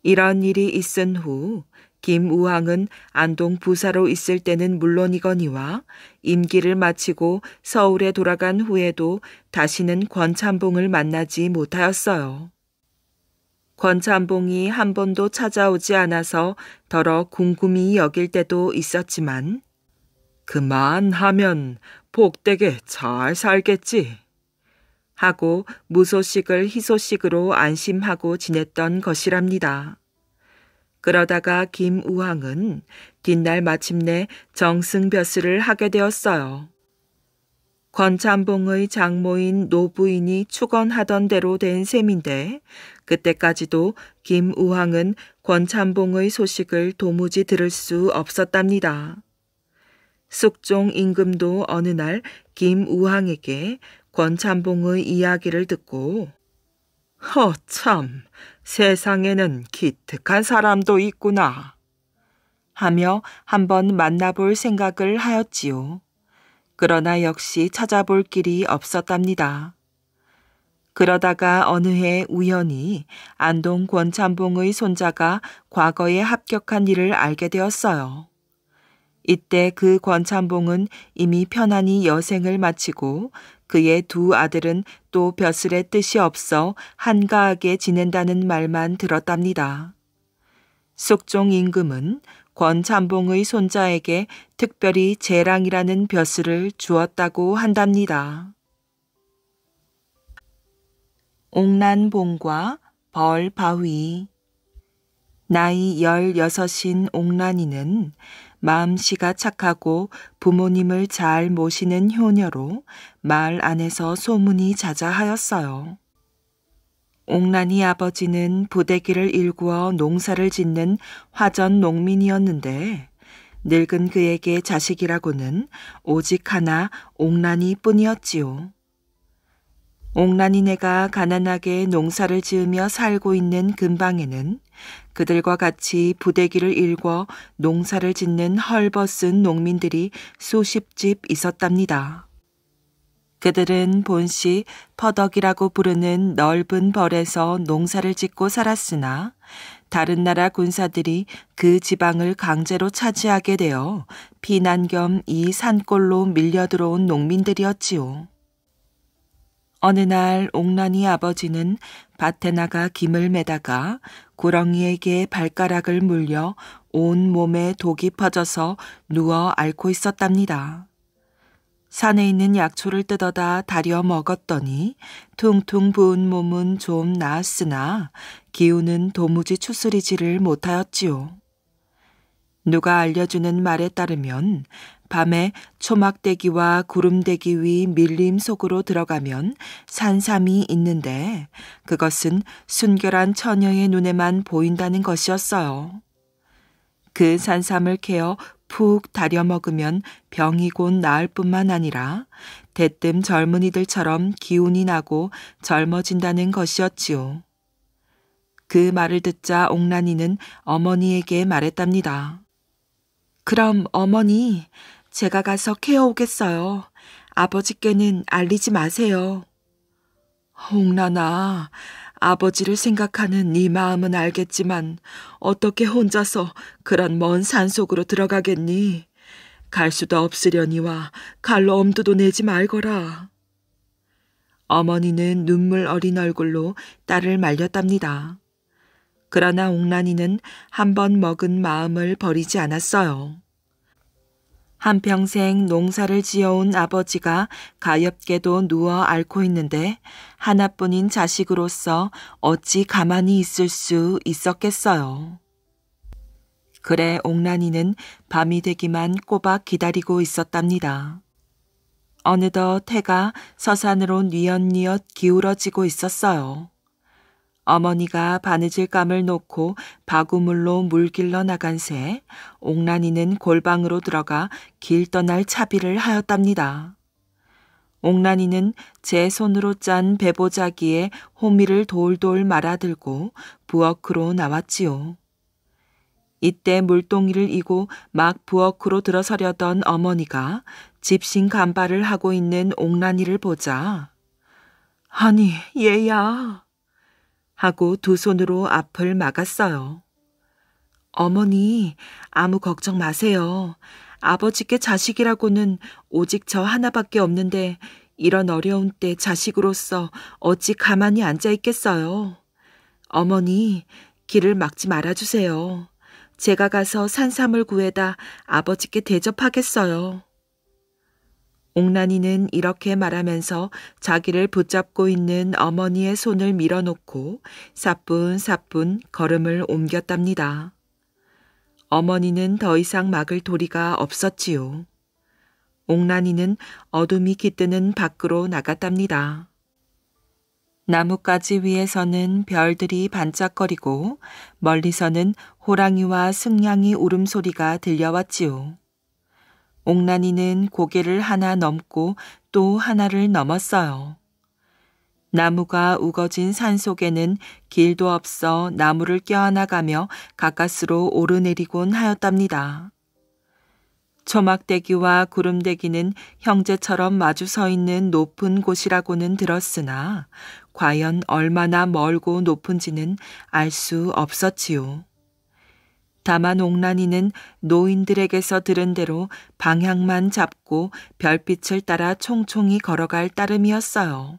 이런 일이 있은 후김우항은 안동 부사로 있을 때는 물론이거니와 임기를 마치고 서울에 돌아간 후에도 다시는 권찬봉을 만나지 못하였어요. 권찬봉이 한 번도 찾아오지 않아서 더러 궁금히 여길 때도 있었지만 그만하면 복되게 잘 살겠지 하고 무소식을 희소식으로 안심하고 지냈던 것이랍니다. 그러다가 김우항은 뒷날 마침내 정승벼슬을 하게 되었어요. 권찬봉의 장모인 노부인이 축원하던 대로 된 셈인데 그때까지도 김우항은 권찬봉의 소식을 도무지 들을 수 없었답니다. 숙종 임금도 어느 날김우항에게 권찬봉의 이야기를 듣고 허참 세상에는 기특한 사람도 있구나 하며 한번 만나볼 생각을 하였지요. 그러나 역시 찾아볼 길이 없었답니다. 그러다가 어느 해 우연히 안동 권찬봉의 손자가 과거에 합격한 일을 알게 되었어요. 이때 그 권찬봉은 이미 편안히 여생을 마치고 그의 두 아들은 또 벼슬의 뜻이 없어 한가하게 지낸다는 말만 들었답니다. 숙종 임금은 권참봉의 손자에게 특별히 재랑이라는 벼슬을 주었다고 한답니다. 옥란봉과 벌바위 나이 16인 옥란이는 마음씨가 착하고 부모님을 잘 모시는 효녀로 마을 안에서 소문이 자자하였어요. 옥란이 아버지는 부대기를 일구어 농사를 짓는 화전 농민이었는데 늙은 그에게 자식이라고는 오직 하나 옥란이 뿐이었지요. 옥란이네가 가난하게 농사를 지으며 살고 있는 근방에는 그들과 같이 부대기를 일궈 농사를 짓는 헐벗은 농민들이 수십 집 있었답니다. 그들은 본시 퍼덕이라고 부르는 넓은 벌에서 농사를 짓고 살았으나 다른 나라 군사들이 그 지방을 강제로 차지하게 되어 피난 겸 이 산골로 밀려 들어온 농민들이었지요. 어느 날 옥란이 아버지는 밭에 나가 김을 매다가 구렁이에게 발가락을 물려 온 몸에 독이 퍼져서 누워 앓고 있었답니다. 산에 있는 약초를 뜯어다 다려 먹었더니 퉁퉁 부은 몸은 좀 나았으나 기운은 도무지 추스리지를 못하였지요. 누가 알려주는 말에 따르면 밤에 초막대기와 구름대기 위 밀림 속으로 들어가면 산삼이 있는데 그것은 순결한 처녀의 눈에만 보인다는 것이었어요. 그 산삼을 캐어 푹 다려 먹으면 병이 곧 나을 뿐만 아니라 대뜸 젊은이들처럼 기운이 나고 젊어진다는 것이었지요. 그 말을 듣자 옥란이는 어머니에게 말했답니다. 그럼 어머니, 제가 가서 캐어 오겠어요. 아버지께는 알리지 마세요. 옥란아, 아버지를 생각하는 네 마음은 알겠지만 어떻게 혼자서 그런 먼 산속으로 들어가겠니? 갈 수도 없으려니와 갈로 엄두도 내지 말거라. 어머니는 눈물 어린 얼굴로 딸을 말렸답니다. 그러나 옥란이는 한 번 먹은 마음을 버리지 않았어요. 한평생 농사를 지어온 아버지가 가엾게도 누워 앓고 있는데 하나뿐인 자식으로서 어찌 가만히 있을 수 있었겠어요. 그래 옥란이는 밤이 되기만 꼬박 기다리고 있었답니다. 어느덧 해가 서산으로 뉘엿뉘엿 기울어지고 있었어요. 어머니가 바느질 감을 놓고 바구물로 물길러 나간 새 옥란이는 골방으로 들어가 길 떠날 차비를 하였답니다. 옥란이는 제 손으로 짠 배보자기에 호미를 돌돌 말아들고 부엌으로 나왔지요. 이때 물동이를 이고 막 부엌으로 들어서려던 어머니가 집신 간발을 하고 있는 옥란이를 보자 아니 얘야 하고 두 손으로 앞을 막았어요. 어머니, 아무 걱정 마세요. 아버지께 자식이라고는 오직 저 하나밖에 없는데 이런 어려운 때 자식으로서 어찌 가만히 앉아 있겠어요. 어머니, 길을 막지 말아주세요. 제가 가서 산삼을 구해다 아버지께 대접하겠어요. 옥란이는 이렇게 말하면서 자기를 붙잡고 있는 어머니의 손을 밀어놓고 사뿐사뿐 걸음을 옮겼답니다. 어머니는 더 이상 막을 도리가 없었지요. 옥란이는 어둠이 깃드는 밖으로 나갔답니다. 나뭇가지 위에서는 별들이 반짝거리고 멀리서는 호랑이와 승냥이 울음소리가 들려왔지요. 옥란이는 고개를 하나 넘고 또 하나를 넘었어요. 나무가 우거진 산 속에는 길도 없어 나무를 껴안아가며 가까스로 오르내리곤 하였답니다. 초막대기와 구름대기는 형제처럼 마주 서 있는 높은 곳이라고는 들었으나 과연 얼마나 멀고 높은지는 알 수 없었지요. 다만 옥란이는 노인들에게서 들은 대로 방향만 잡고 별빛을 따라 총총히 걸어갈 따름이었어요.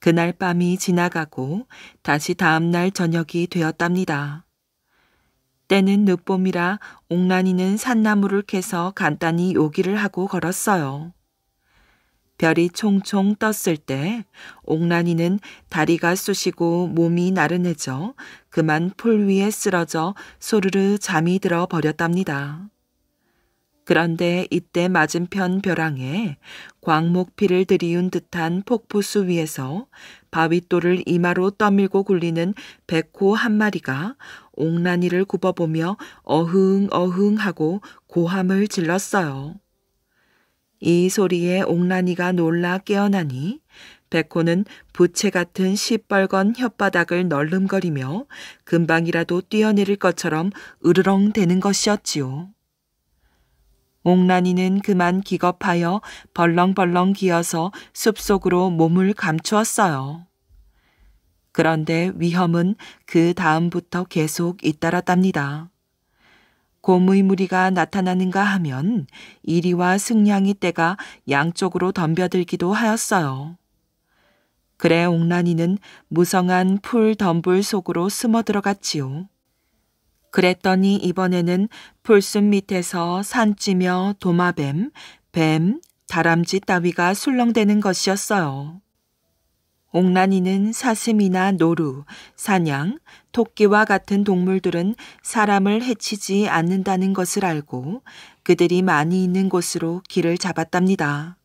그날 밤이 지나가고 다시 다음날 저녁이 되었답니다. 때는 늦봄이라 옥란이는 산나무를 캐서 간단히 요기를 하고 걸었어요. 별이 총총 떴을 때 옥란이는 다리가 쑤시고 몸이 나른해져 그만 풀 위에 쓰러져 소르르 잠이 들어 버렸답니다. 그런데 이때 맞은편 벼랑에 광목피를 들이운 듯한 폭포수 위에서 바윗돌을 이마로 떠밀고 굴리는 백호 한 마리가 옥란이를 굽어보며 어흥어흥하고 고함을 질렀어요. 이 소리에 옥란이가 놀라 깨어나니 백호는 부채 같은 시뻘건 혓바닥을 널름거리며 금방이라도 뛰어내릴 것처럼 으르렁 대는 것이었지요. 옥란이는 그만 기겁하여 벌렁벌렁 기어서 숲속으로 몸을 감추었어요. 그런데 위험은 그 다음부터 계속 잇따랐답니다. 곰의 무리가 나타나는가 하면 이리와 승냥이 떼가 양쪽으로 덤벼들기도 하였어요. 그래 옥란이는 무성한 풀 덤불 속으로 숨어 들어갔지요. 그랬더니 이번에는 풀숲 밑에서 산찌며 도마뱀, 뱀, 다람쥐 따위가 술렁대는 것이었어요. 옥란이는 사슴이나 노루, 사냥, 토끼와 같은 동물들은 사람을 해치지 않는다는 것을 알고 그들이 많이 있는 곳으로 길을 잡았답니다.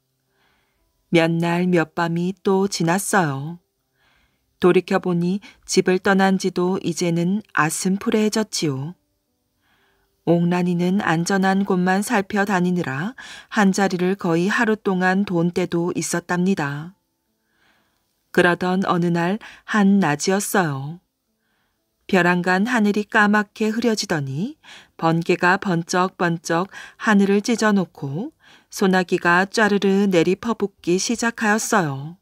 몇 날 몇 밤이 또 지났어요. 돌이켜보니 집을 떠난 지도 이제는 아슴푸레해졌지요. 옥란이는 안전한 곳만 살펴 다니느라 한 자리를 거의 하루 동안 돈 때도 있었답니다. 그러던 어느 날 한낮이었어요. 벼랑간 하늘이 까맣게 흐려지더니 번개가 번쩍번쩍 하늘을 찢어놓고 소나기가 짜르르 내리 퍼붓기 시작하였어요.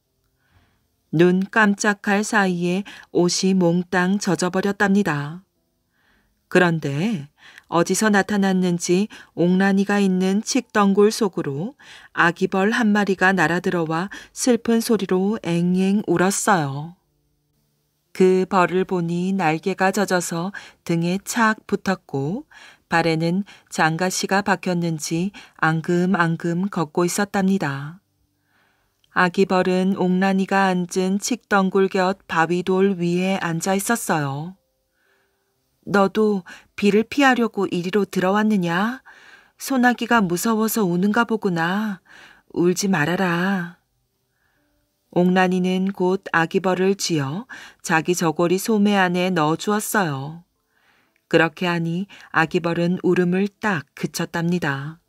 눈 깜짝할 사이에 옷이 몽땅 젖어버렸답니다. 그런데 어디서 나타났는지 옥란이가 있는 칡덩굴 속으로 아기벌 한 마리가 날아들어와 슬픈 소리로 앵앵 울었어요. 그 벌을 보니 날개가 젖어서 등에 착 붙었고 발에는 장가시가 박혔는지 앙금앙금 걷고 있었답니다. 아기 벌은 옥란이가 앉은 칡덩굴 곁 바위돌 위에 앉아 있었어요. 너도 비를 피하려고 이리로 들어왔느냐? 소나기가 무서워서 우는가 보구나. 울지 말아라. 옥란이는 곧 아기벌을 지어 자기 저고리 소매 안에 넣어 주었어요. 그렇게 하니 아기벌은 울음을 딱 그쳤답니다.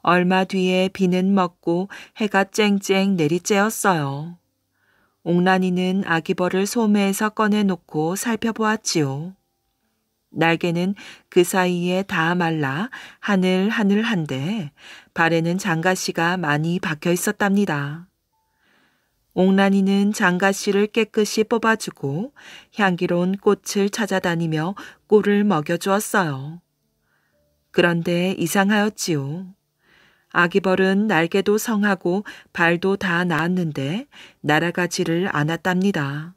얼마 뒤에 비는 먹고 해가 쨍쨍 내리쬐었어요. 옥란이는 아기벌을 소매에서 꺼내놓고 살펴보았지요. 날개는 그 사이에 다 말라 하늘하늘한데 발에는 장가시가 많이 박혀 있었답니다. 옥란이는 장가씨를 깨끗이 뽑아주고 향기로운 꽃을 찾아다니며 꿀을 먹여주었어요. 그런데 이상하였지요. 아기벌은 날개도 성하고 발도 다 나았는데 날아가지를 않았답니다.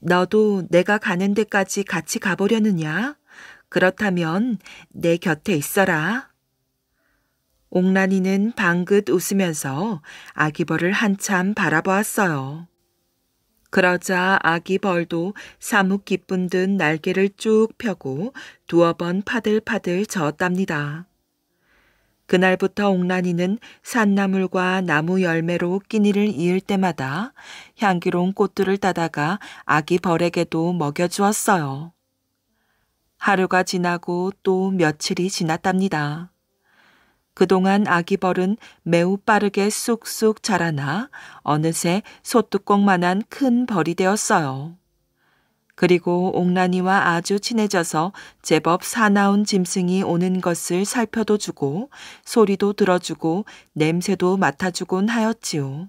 너도 내가 가는 데까지 같이 가보려느냐? 그렇다면 내 곁에 있어라. 옥란이는 방긋 웃으면서 아기 벌을 한참 바라보았어요. 그러자 아기 벌도 사뭇 기쁜 듯 날개를 쭉 펴고 두어 번 파들파들 저었답니다. 그날부터 옥란이는 산나물과 나무 열매로 끼니를 이을 때마다 향기로운 꽃들을 따다가 아기 벌에게도 먹여주었어요. 하루가 지나고 또 며칠이 지났답니다. 그동안 아기벌은 매우 빠르게 쑥쑥 자라나 어느새 소뚜껑만한 큰 벌이 되었어요. 그리고 옥란이와 아주 친해져서 제법 사나운 짐승이 오는 것을 살펴도 주고 소리도 들어주고 냄새도 맡아주곤 하였지요.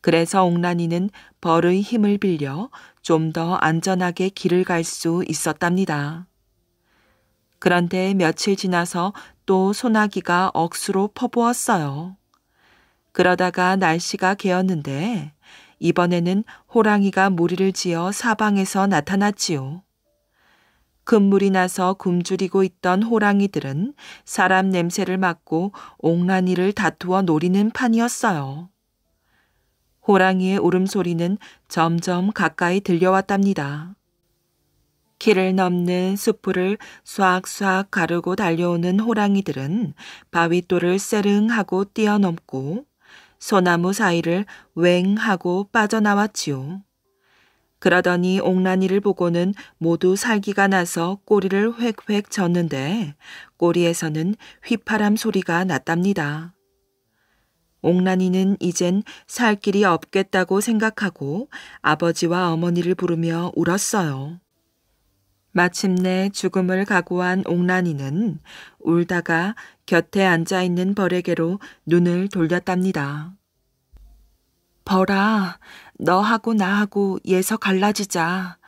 그래서 옥란이는 벌의 힘을 빌려 좀 더 안전하게 길을 갈 수 있었답니다. 그런데 며칠 지나서 또 소나기가 억수로 퍼부었어요. 그러다가 날씨가 개었는데 이번에는 호랑이가 무리를 지어 사방에서 나타났지요. 금물이 나서 굶주리고 있던 호랑이들은 사람 냄새를 맡고 옥란이를 다투어 노리는 판이었어요. 호랑이의 울음소리는 점점 가까이 들려왔답니다. 길을 넘는 수풀을 쏵쏵 가르고 달려오는 호랑이들은 바위돌을 세릉하고 뛰어넘고 소나무 사이를 웽하고 빠져나왔지요. 그러더니 옥란이를 보고는 모두 살기가 나서 꼬리를 획획 졌는데 꼬리에서는 휘파람 소리가 났답니다. 옥란이는 이젠 살 길이 없겠다고 생각하고 아버지와 어머니를 부르며 울었어요. 마침내 죽음을 각오한 옥란이는 울다가 곁에 앉아 있는 벌에게로 눈을 돌렸답니다. 벌아, 너하고 나하고 예서 갈라지자.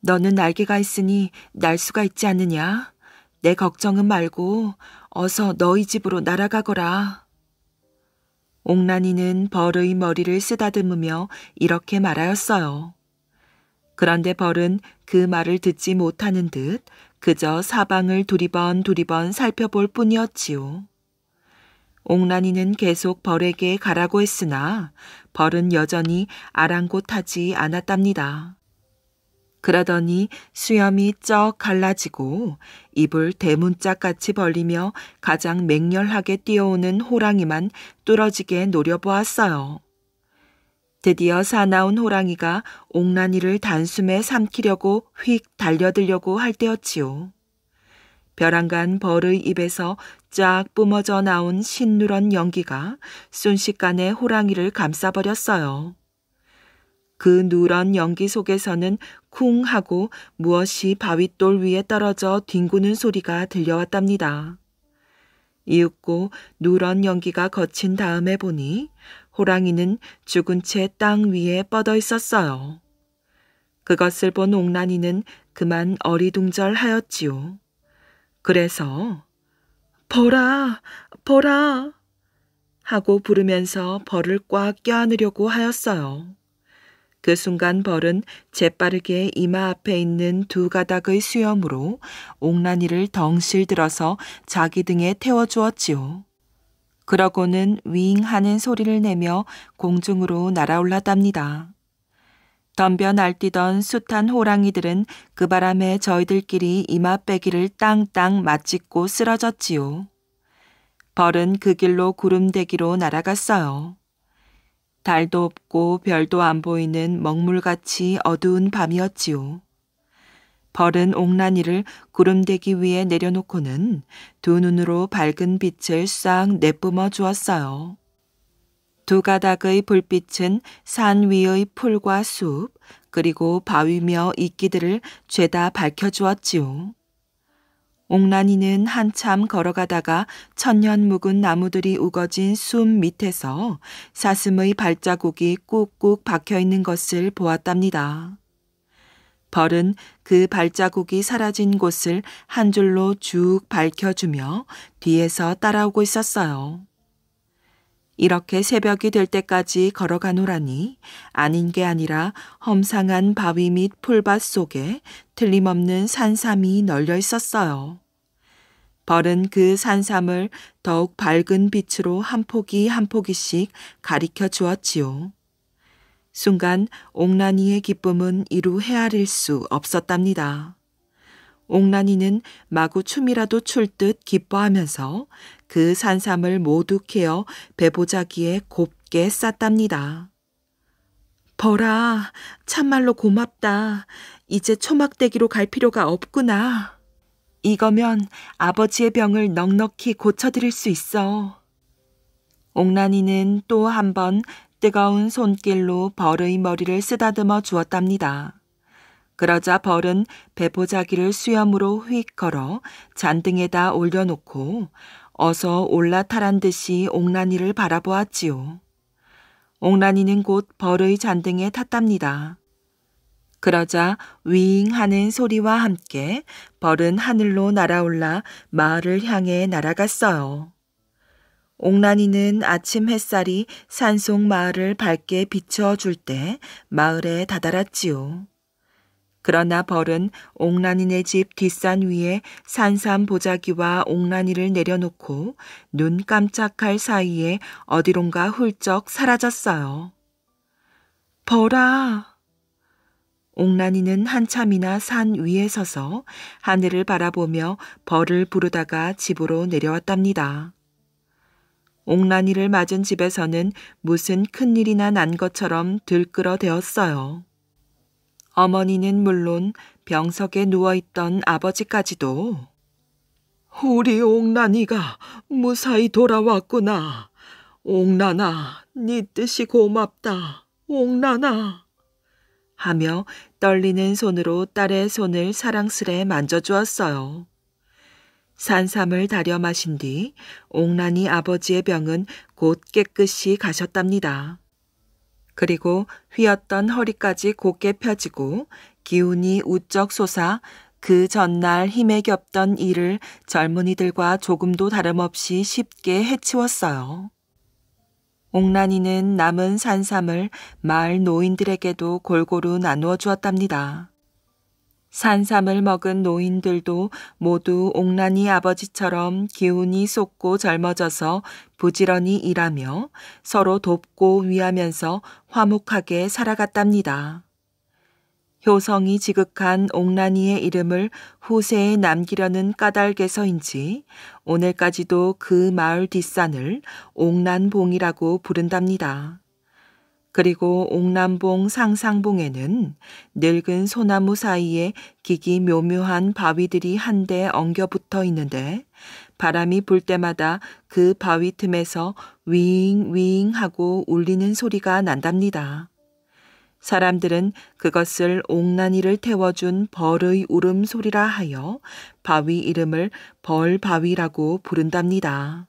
너는 날개가 있으니 날 수가 있지 않느냐? 내 걱정은 말고 어서 너희 집으로 날아가거라. 옥란이는 벌의 머리를 쓰다듬으며 이렇게 말하였어요. 그런데 벌은 그 말을 듣지 못하는 듯 그저 사방을 두리번 두리번 살펴볼 뿐이었지요. 옥란이는 계속 벌에게 가라고 했으나 벌은 여전히 아랑곳하지 않았답니다. 그러더니 수염이 쩍 갈라지고 입을 대문짝같이 벌리며 가장 맹렬하게 뛰어오는 호랑이만 뚫어지게 노려보았어요. 드디어 사나운 호랑이가 옥란이를 단숨에 삼키려고 휙 달려들려고 할 때였지요. 벼랑간 벌의 입에서 쫙 뿜어져 나온 신누런 연기가 순식간에 호랑이를 감싸버렸어요. 그 누런 연기 속에서는 쿵 하고 무엇이 바윗돌 위에 떨어져 뒹구는 소리가 들려왔답니다. 이윽고 누런 연기가 거친 다음에 보니 호랑이는 죽은 채 땅 위에 뻗어 있었어요. 그것을 본 옥란이는 그만 어리둥절하였지요. 그래서 보라, 보라 하고 부르면서 벌을 꽉 껴안으려고 하였어요. 그 순간 벌은 재빠르게 이마 앞에 있는 두 가닥의 수염으로 옥란이를 덩실 들어서 자기 등에 태워주었지요. 그러고는 윙 하는 소리를 내며 공중으로 날아올랐답니다. 덤벼 날뛰던 숱한 호랑이들은 그 바람에 저희들끼리 이마빼기를 땅땅 맞짚고 쓰러졌지요. 벌은 그 길로 구름대기로 날아갔어요. 달도 없고 별도 안 보이는 먹물같이 어두운 밤이었지요. 벌은 옥란이를 구름대기 위에 내려놓고는 두 눈으로 밝은 빛을 싹 내뿜어 주었어요. 두 가닥의 불빛은 산 위의 풀과 숲, 그리고 바위며 이끼들을 죄다 밝혀주었지요. 옥란이는 한참 걸어가다가 천년 묵은 나무들이 우거진 숲 밑에서 사슴의 발자국이 꾹꾹 박혀 있는 것을 보았답니다. 벌은 그 발자국이 사라진 곳을 한 줄로 쭉 밝혀주며 뒤에서 따라오고 있었어요. 이렇게 새벽이 될 때까지 걸어가노라니 아닌 게 아니라 험상한 바위 및 풀밭 속에 틀림없는 산삼이 널려 있었어요. 벌은 그 산삼을 더욱 밝은 빛으로 한 포기 한 포기씩 가리켜 주었지요. 순간 옥란이의 기쁨은 이루 헤아릴 수 없었답니다. 옥란이는 마구 춤이라도 출 듯 기뻐하면서 그 산삼을 모두 캐어 배보자기에 곱게 쌌답니다. 버라, 참말로 고맙다. 이제 초막대기로 갈 필요가 없구나. 이거면 아버지의 병을 넉넉히 고쳐드릴 수 있어. 옥란이는 또한번 뜨거운 손길로 벌의 머리를 쓰다듬어 주었답니다. 그러자 벌은 배보자기를 수염으로 휙 걸어 잔등에다 올려놓고 어서 올라타란 듯이 옥란이를 바라보았지요. 옥란이는 곧 벌의 잔등에 탔답니다. 그러자 윙 하는 소리와 함께 벌은 하늘로 날아올라 마을을 향해 날아갔어요. 옥란이는 아침 햇살이 산속 마을을 밝게 비춰줄 때 마을에 다다랐지요. 그러나 벌은 옥란이네 집 뒷산 위에 산삼 보자기와 옥란이를 내려놓고 눈 깜짝할 사이에 어디론가 훌쩍 사라졌어요. 벌아! 옥란이는 한참이나 산 위에 서서 하늘을 바라보며 벌을 부르다가 집으로 내려왔답니다. 옥란이를 맞은 집에서는 무슨 큰일이나 난 것처럼 들끓어대었어요. 어머니는 물론 병석에 누워있던 아버지까지도 우리 옥란이가 무사히 돌아왔구나. 옥란아, 네 뜻이 고맙다. 옥란아. 하며 떨리는 손으로 딸의 손을 사랑스레 만져주었어요. 산삼을 다려 마신 뒤 옥란이 아버지의 병은 곧 깨끗이 가셨답니다. 그리고 휘었던 허리까지 곧게 펴지고 기운이 우쩍 솟아 그 전날 힘에 겹던 일을 젊은이들과 조금도 다름없이 쉽게 해치웠어요. 옥란이는 남은 산삼을 마을 노인들에게도 골고루 나누어 주었답니다. 산삼을 먹은 노인들도 모두 옥란이 아버지처럼 기운이 솟고 젊어져서 부지런히 일하며 서로 돕고 위하면서 화목하게 살아갔답니다. 효성이 지극한 옥란이의 이름을 후세에 남기려는 까닭에서인지 오늘까지도 그 마을 뒷산을 옥란봉이라고 부른답니다. 그리고 옥남봉 상상봉에는 늙은 소나무 사이에 기기 묘묘한 바위들이 한데 엉겨 붙어 있는데 바람이 불 때마다 그 바위 틈에서 윙윙 하고 울리는 소리가 난답니다. 사람들은 그것을 옥난이를 태워준 벌의 울음소리라 하여 바위 이름을 벌바위라고 부른답니다.